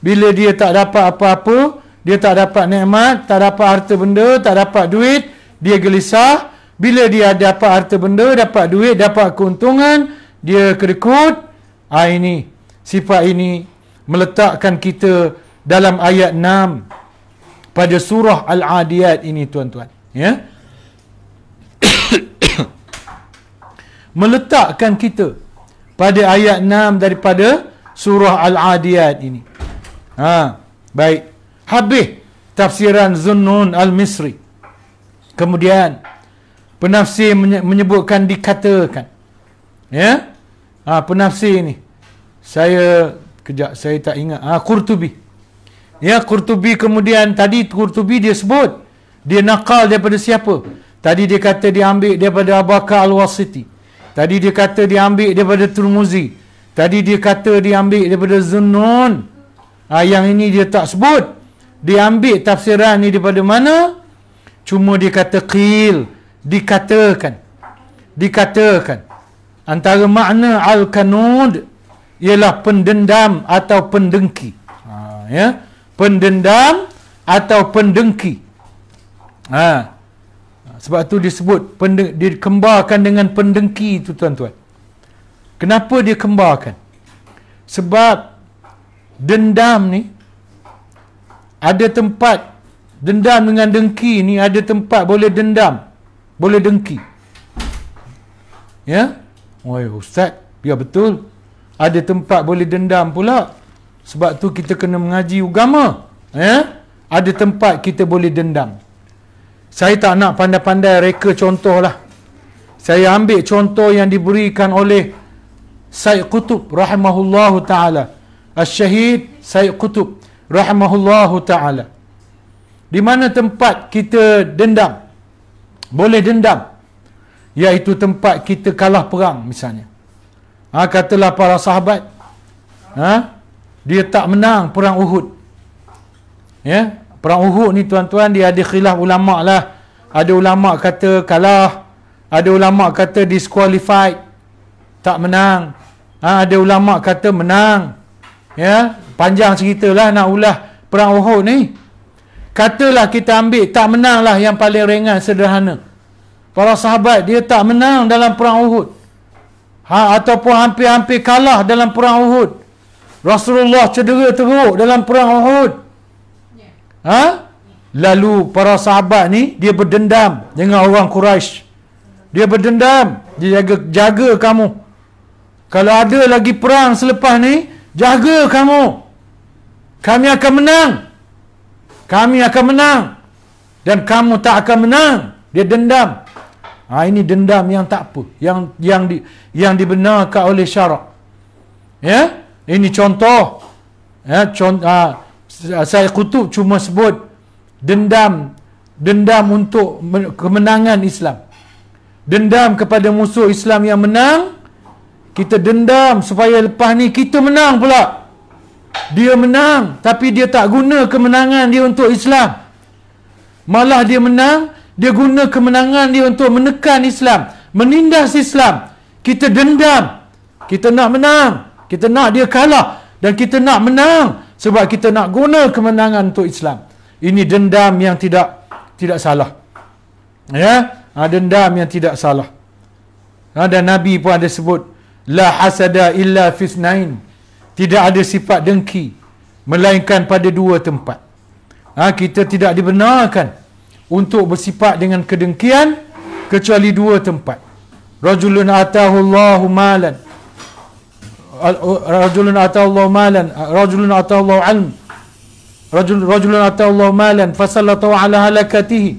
Bila dia tak dapat apa-apa dia tak dapat nikmat, tak dapat harta benda, tak dapat duit, dia gelisah. Bila dia dapat harta benda, dapat duit, dapat keuntungan, dia kedekut. Ha, ah, ini, sifat ini meletakkan kita dalam ayat 6 pada surah Al-Adiyat ini tuan-tuan. Ya? meletakkan kita pada ayat 6 daripada surah Al-Adiyat ini. Ha, baik. Habis tafsiran Zunun Al-Misri. Kemudian penafsir menyebutkan dikatakan. Ya? Ha, penafsir ini. Saya kejap saya tak ingat. Ah ha, Qurtubi. Ya Kurtubi kemudian tadi Kurtubi dia sebut dia nakal daripada siapa? Tadi dia kata diambil daripada Abaka Al-Wasiti. Tadi dia kata diambil daripada Turmuzi. Tadi dia kata diambil daripada Zunun. Ah ha, yang ini dia tak sebut diambil tafsiran ni daripada mana? Cuma dikata kata qil, dikatakan. Dikatakan. Antara makna al-kanud ialah pendendam atau pendengki. Ha, ya. Pendendam atau pendengki. Ha. Sebab tu disebut dikembarkan dengan pendengki tu tuan-tuan. Kenapa dia kembarkan? Sebab dendam ni ada tempat dendam dengan dengki ni ada tempat boleh dendam boleh dengki ya oi ustaz biar betul ada tempat boleh dendam pula sebab tu kita kena mengaji agama ya ada tempat kita boleh dendam saya tak nak pandai-pandai reka contoh lah saya ambil contoh yang diberikan oleh Syed Qutub rahimahullahu taala Al-Syahid Syed Qutub rahmahullahu taala di mana tempat kita dendam boleh dendam iaitu tempat kita kalah perang misalnya ha, katalah para sahabat ha, dia tak menang perang Uhud ya perang Uhud ni tuan-tuan dia ada khilaf ulama lah ada ulama kata kalah ada ulama kata disqualified tak menang ha, ada ulama kata menang ya panjang ceritalah nak ulah perang Uhud ni katalah kita ambil tak menang lah yang paling ringan sederhana para sahabat dia tak menang dalam perang Uhud ha, ataupun hampir-hampir kalah dalam perang Uhud Rasulullah cedera teruk dalam perang Uhud ha? lalu para sahabat ni dia berdendam dengan orang Quraisy. dia berdendam dia jaga, jaga kamu kalau ada lagi perang selepas ni jaga kamu kami akan menang. Kami akan menang. Dan kamu tak akan menang. Dia dendam. Ha, ini dendam yang tak apa. Yang yang di, yang dibenarkan oleh syarak. Ya? Ini contoh. Ya, contoh ha, saya kutub cuma sebut dendam dendam untuk kemenangan Islam. Dendam kepada musuh Islam yang menang, kita dendam supaya lepas ni kita menang pula. Dia menang tapi dia tak guna kemenangan dia untuk Islam. Malah dia menang, dia guna kemenangan dia untuk menekan Islam, menindas Islam. Kita dendam. Kita nak menang. Kita nak dia kalah dan kita nak menang sebab kita nak guna kemenangan untuk Islam. Ini dendam yang tidak tidak salah. Ya, ha, dendam yang tidak salah. Ha, dan Nabi pun ada sebut la hasada illa fisnain tidak ada sifat dengki melainkan pada dua tempat ha, kita tidak dibenarkan untuk bersifat dengan kedengkian kecuali dua tempat rajulun atahu allahu malan rajulun atahu allahu malan rajulun atahu allahu ilm rajulun atahu allahu malan fasallatu ala halakatihi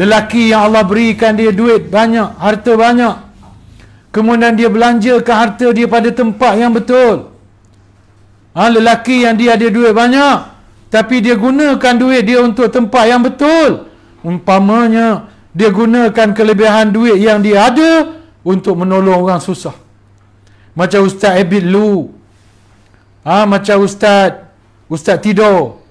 lelaki yang Allah berikan dia duit banyak harta banyak kemudian dia belanjakan harta dia pada tempat yang betul Ha, lelaki yang dia ada duit banyak tapi dia gunakan duit dia untuk tempat yang betul. Umpamanya dia gunakan kelebihan duit yang dia ada untuk menolong orang susah. Macam Ustaz Abid Lu. Ah ha, macam Ustaz Ustaz Tidor.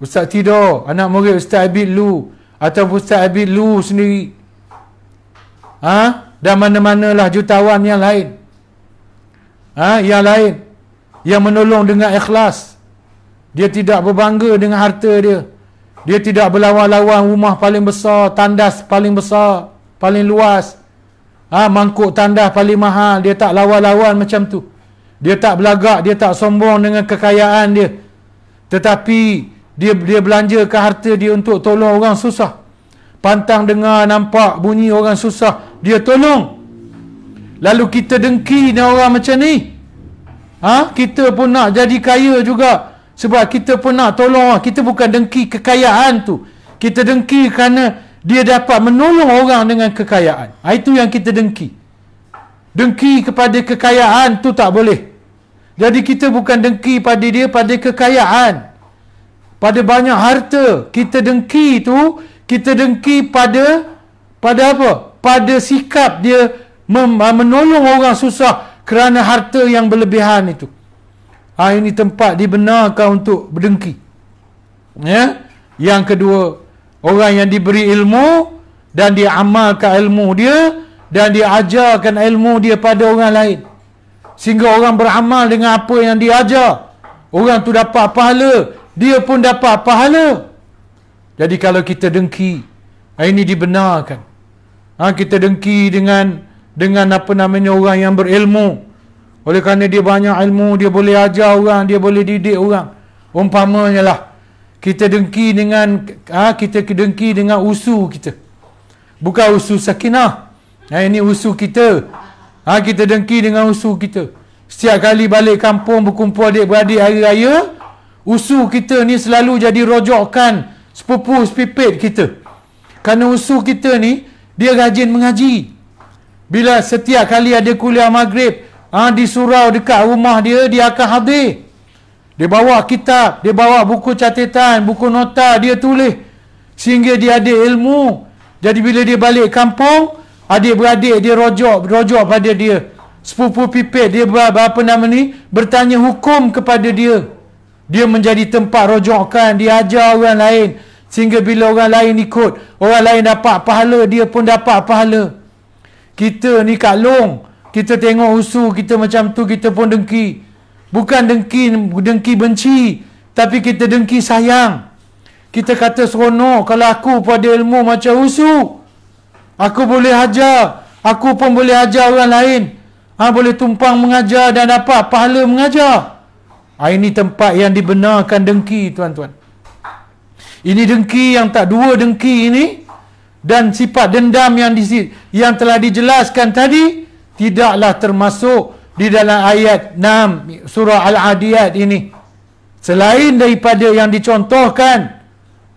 Ustaz Tidor, anak murid Ustaz Abid Lu atau Ustaz Abid Lu sendiri. Ah ha? dan mana-manalah jutawan yang lain. Ah ha, yang lain yang menolong dengan ikhlas dia tidak berbangga dengan harta dia dia tidak berlawan-lawan rumah paling besar tandas paling besar paling luas ha, mangkuk tandas paling mahal dia tak lawan-lawan macam tu dia tak belagak dia tak sombong dengan kekayaan dia tetapi dia dia belanja ke harta dia untuk tolong orang susah pantang dengar nampak bunyi orang susah dia tolong lalu kita dengki dengan orang macam ni Ha? Kita pun nak jadi kaya juga. Sebab kita pun nak tolong orang. Kita bukan dengki kekayaan tu. Kita dengki kerana dia dapat menolong orang dengan kekayaan. Ha, itu yang kita dengki. Dengki kepada kekayaan tu tak boleh. Jadi kita bukan dengki pada dia pada kekayaan. Pada banyak harta. Kita dengki tu, kita dengki pada pada apa? Pada sikap dia menolong orang susah kerana harta yang berlebihan itu ha, ini tempat dibenarkan untuk berdengki ya yang kedua orang yang diberi ilmu dan dia amalkan ilmu dia dan dia ajarkan ilmu dia pada orang lain sehingga orang beramal dengan apa yang dia ajar orang tu dapat pahala dia pun dapat pahala jadi kalau kita dengki ah, ini dibenarkan ha, kita dengki dengan dengan apa namanya orang yang berilmu oleh kerana dia banyak ilmu dia boleh ajar orang dia boleh didik orang umpamanya lah kita dengki dengan ha, kita dengki dengan usu kita bukan usu sakinah ha, ini usu kita ha, kita dengki dengan usu kita setiap kali balik kampung berkumpul adik-beradik hari raya usu kita ni selalu jadi rojokkan sepupu sepipit kita kerana usu kita ni dia rajin mengaji bila setiap kali ada kuliah maghrib ha, Di surau dekat rumah dia Dia akan hadir Dia bawa kitab Dia bawa buku catatan Buku nota Dia tulis Sehingga dia ada ilmu Jadi bila dia balik kampung Adik-beradik dia rojok Rojok pada dia Sepupu pipit dia apa nama ni Bertanya hukum kepada dia Dia menjadi tempat rojokkan Dia ajar orang lain Sehingga bila orang lain ikut Orang lain dapat pahala Dia pun dapat pahala kita ni kalung. Kita tengok usu kita macam tu kita pun dengki. Bukan dengki dengki benci, tapi kita dengki sayang. Kita kata seronok kalau aku pada ilmu macam usu. Aku boleh ajar, aku pun boleh ajar orang lain. Ha, boleh tumpang mengajar dan dapat pahala mengajar. Ha, ini tempat yang dibenarkan dengki tuan-tuan. Ini dengki yang tak dua dengki ini dan sifat dendam yang di, yang telah dijelaskan tadi tidaklah termasuk di dalam ayat 6 surah Al-Adiyat ini. Selain daripada yang dicontohkan,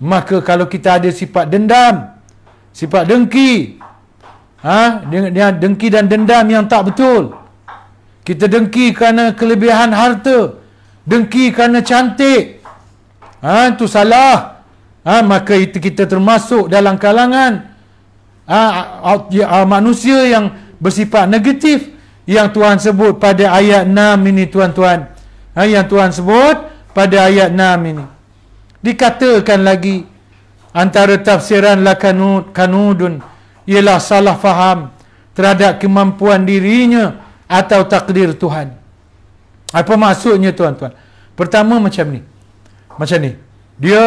maka kalau kita ada sifat dendam, sifat dengki, ha, dengan, dengan dengki dan dendam yang tak betul. Kita dengki kerana kelebihan harta, dengki kerana cantik. Ha, itu salah ha, maka itu kita termasuk dalam kalangan ha, ya, ha, manusia yang bersifat negatif yang Tuhan sebut pada ayat 6 ini tuan-tuan ha, yang Tuhan sebut pada ayat 6 ini dikatakan lagi antara tafsiran lakanud kanudun ialah salah faham terhadap kemampuan dirinya atau takdir Tuhan. Apa maksudnya tuan-tuan? Pertama macam ni. Macam ni. Dia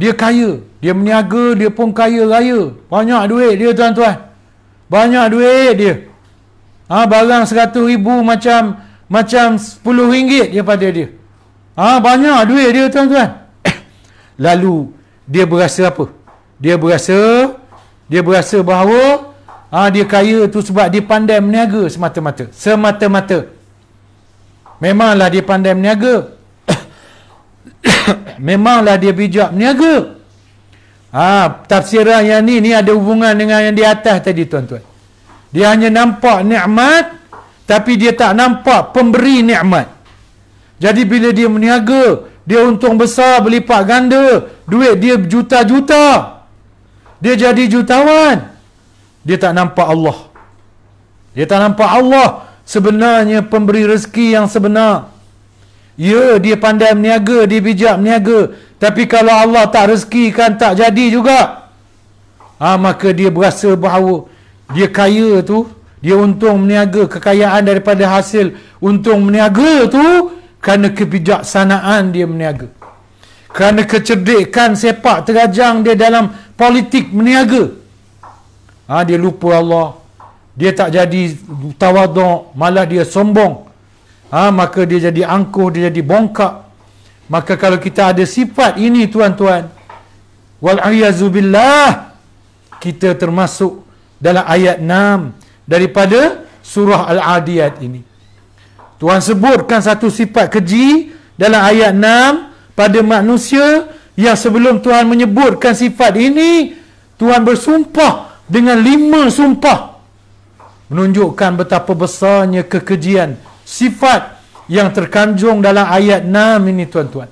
dia kaya. Dia meniaga, dia pun kaya raya. Banyak duit dia tuan-tuan. Banyak duit dia. Ha, barang seratus ribu macam macam sepuluh ringgit dia pada dia. Ha, banyak duit dia tuan-tuan. Lalu dia berasa apa? Dia berasa dia berasa bahawa ha, dia kaya tu sebab dia pandai meniaga semata-mata. Semata-mata. Memanglah dia pandai meniaga. memanglah dia bijak berniaga. Ha, tafsiran yang ni ni ada hubungan dengan yang di atas tadi tuan-tuan. Dia hanya nampak nikmat tapi dia tak nampak pemberi nikmat. Jadi bila dia berniaga, dia untung besar berlipat ganda, duit dia juta-juta. Dia jadi jutawan. Dia tak nampak Allah. Dia tak nampak Allah sebenarnya pemberi rezeki yang sebenar. Ya, dia pandai meniaga, dia bijak meniaga. Tapi kalau Allah tak rezekikan, tak jadi juga. Ha, maka dia berasa bahawa dia kaya tu, dia untung meniaga kekayaan daripada hasil untung meniaga tu kerana kebijaksanaan dia meniaga. Kerana kecerdikan sepak terajang dia dalam politik meniaga. Ha, dia lupa Allah. Dia tak jadi tawaduk, malah dia sombong ha, maka dia jadi angkuh, dia jadi bongkak. Maka kalau kita ada sifat ini tuan-tuan, wal'ayyazubillah, kita termasuk dalam ayat 6 daripada surah Al-Adiyat ini. Tuhan sebutkan satu sifat keji dalam ayat 6 pada manusia yang sebelum Tuhan menyebutkan sifat ini, Tuhan bersumpah dengan lima sumpah menunjukkan betapa besarnya kekejian sifat yang terkandung dalam ayat 6 ini tuan-tuan.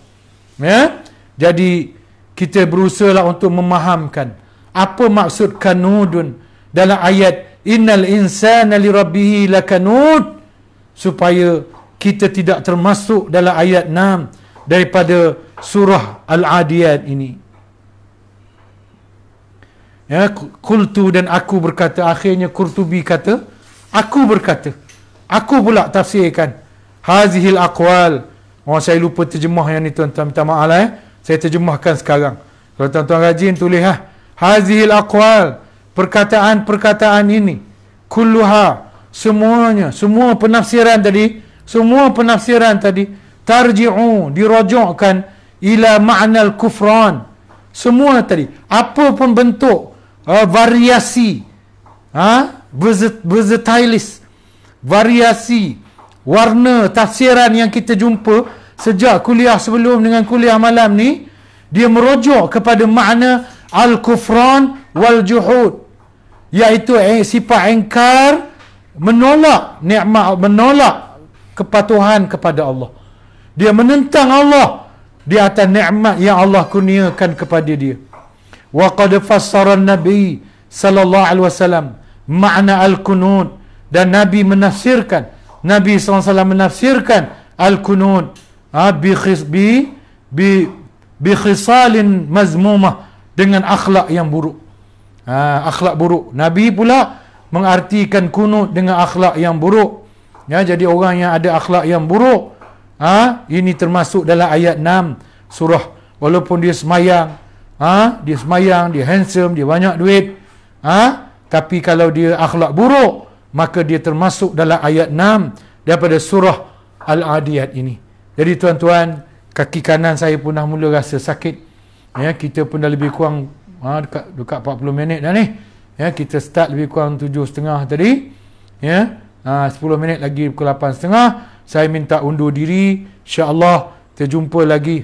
Ya? Jadi kita berusaha untuk memahamkan apa maksud kanudun dalam ayat innal insana li lakanud supaya kita tidak termasuk dalam ayat 6 daripada surah al-adiyat ini. Ya, Kultu dan aku berkata akhirnya Kurtubi kata aku berkata Aku pula tafsirkan Hazihil aqwal Oh saya lupa terjemah yang ni tuan-tuan minta maaf lah eh. Saya terjemahkan sekarang Kalau tuan-tuan rajin tulis lah Hazihil aqwal Perkataan-perkataan ini Kulluha Semuanya Semua penafsiran tadi Semua penafsiran tadi Tarji'u Dirojokkan Ila ma'nal kufran Semua tadi Apa pun bentuk uh, Variasi ha? Versatilis variasi warna tafsiran yang kita jumpa sejak kuliah sebelum dengan kuliah malam ni dia merujuk kepada makna al-kufran wal juhud iaitu eh, sifat engkar menolak nikmat menolak kepatuhan kepada Allah dia menentang Allah di atas nikmat yang Allah kurniakan kepada dia wa qad fassara nabi sallallahu alaihi wasallam makna al-kunud dan Nabi menafsirkan Nabi SAW menafsirkan Al-Kunun ha, bi, bi, bi, bi khisalin mazmumah dengan akhlak yang buruk ha, akhlak buruk Nabi pula mengartikan kunut dengan akhlak yang buruk ya, jadi orang yang ada akhlak yang buruk ha, ini termasuk dalam ayat 6 surah walaupun dia semayang ha, dia semayang, dia handsome, dia banyak duit ha, tapi kalau dia akhlak buruk maka dia termasuk dalam ayat 6 daripada surah Al-Adiyat ini. Jadi tuan-tuan, kaki kanan saya pun dah mula rasa sakit. Ya, kita pun dah lebih kurang ha, dekat, dekat 40 minit dah ni. Ya, kita start lebih kurang 7.30 tadi. Ya, ha, 10 minit lagi pukul 8.30. Saya minta undur diri. InsyaAllah kita jumpa lagi.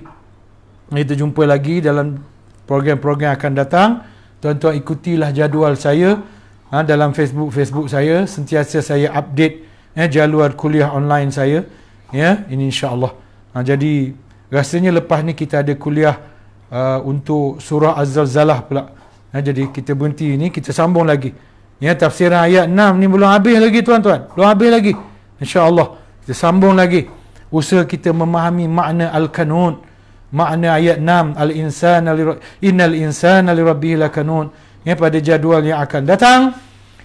Kita jumpa lagi dalam program-program akan datang. Tuan-tuan ikutilah jadual saya ha, dalam Facebook Facebook saya sentiasa saya update ya, jalur kuliah online saya ya ini insyaallah ha, jadi rasanya lepas ni kita ada kuliah uh, untuk surah az-zalzalah pula ha, jadi kita berhenti ni kita sambung lagi ya tafsiran ayat 6 ni belum habis lagi tuan-tuan belum habis lagi Insya Allah kita sambung lagi usaha kita memahami makna al-kanun makna ayat 6 al Insan li innal insana li rabbihi lakanun ya, pada jadual yang akan datang.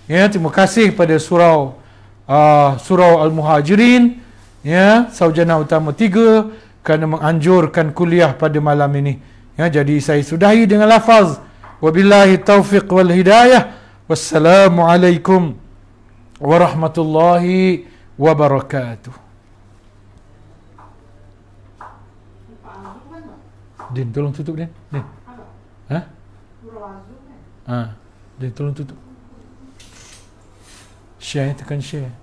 Ya, terima kasih kepada surau uh, surau Al-Muhajirin ya, Saujana Utama tiga, kerana menganjurkan kuliah pada malam ini. Ya, jadi saya sudahi dengan lafaz wabillahi taufiq wal hidayah. Wassalamualaikum warahmatullahi wabarakatuh. Din, tolong tutup Din. Din. Ha? Ha, dia tolong tutup. Share, tekan share.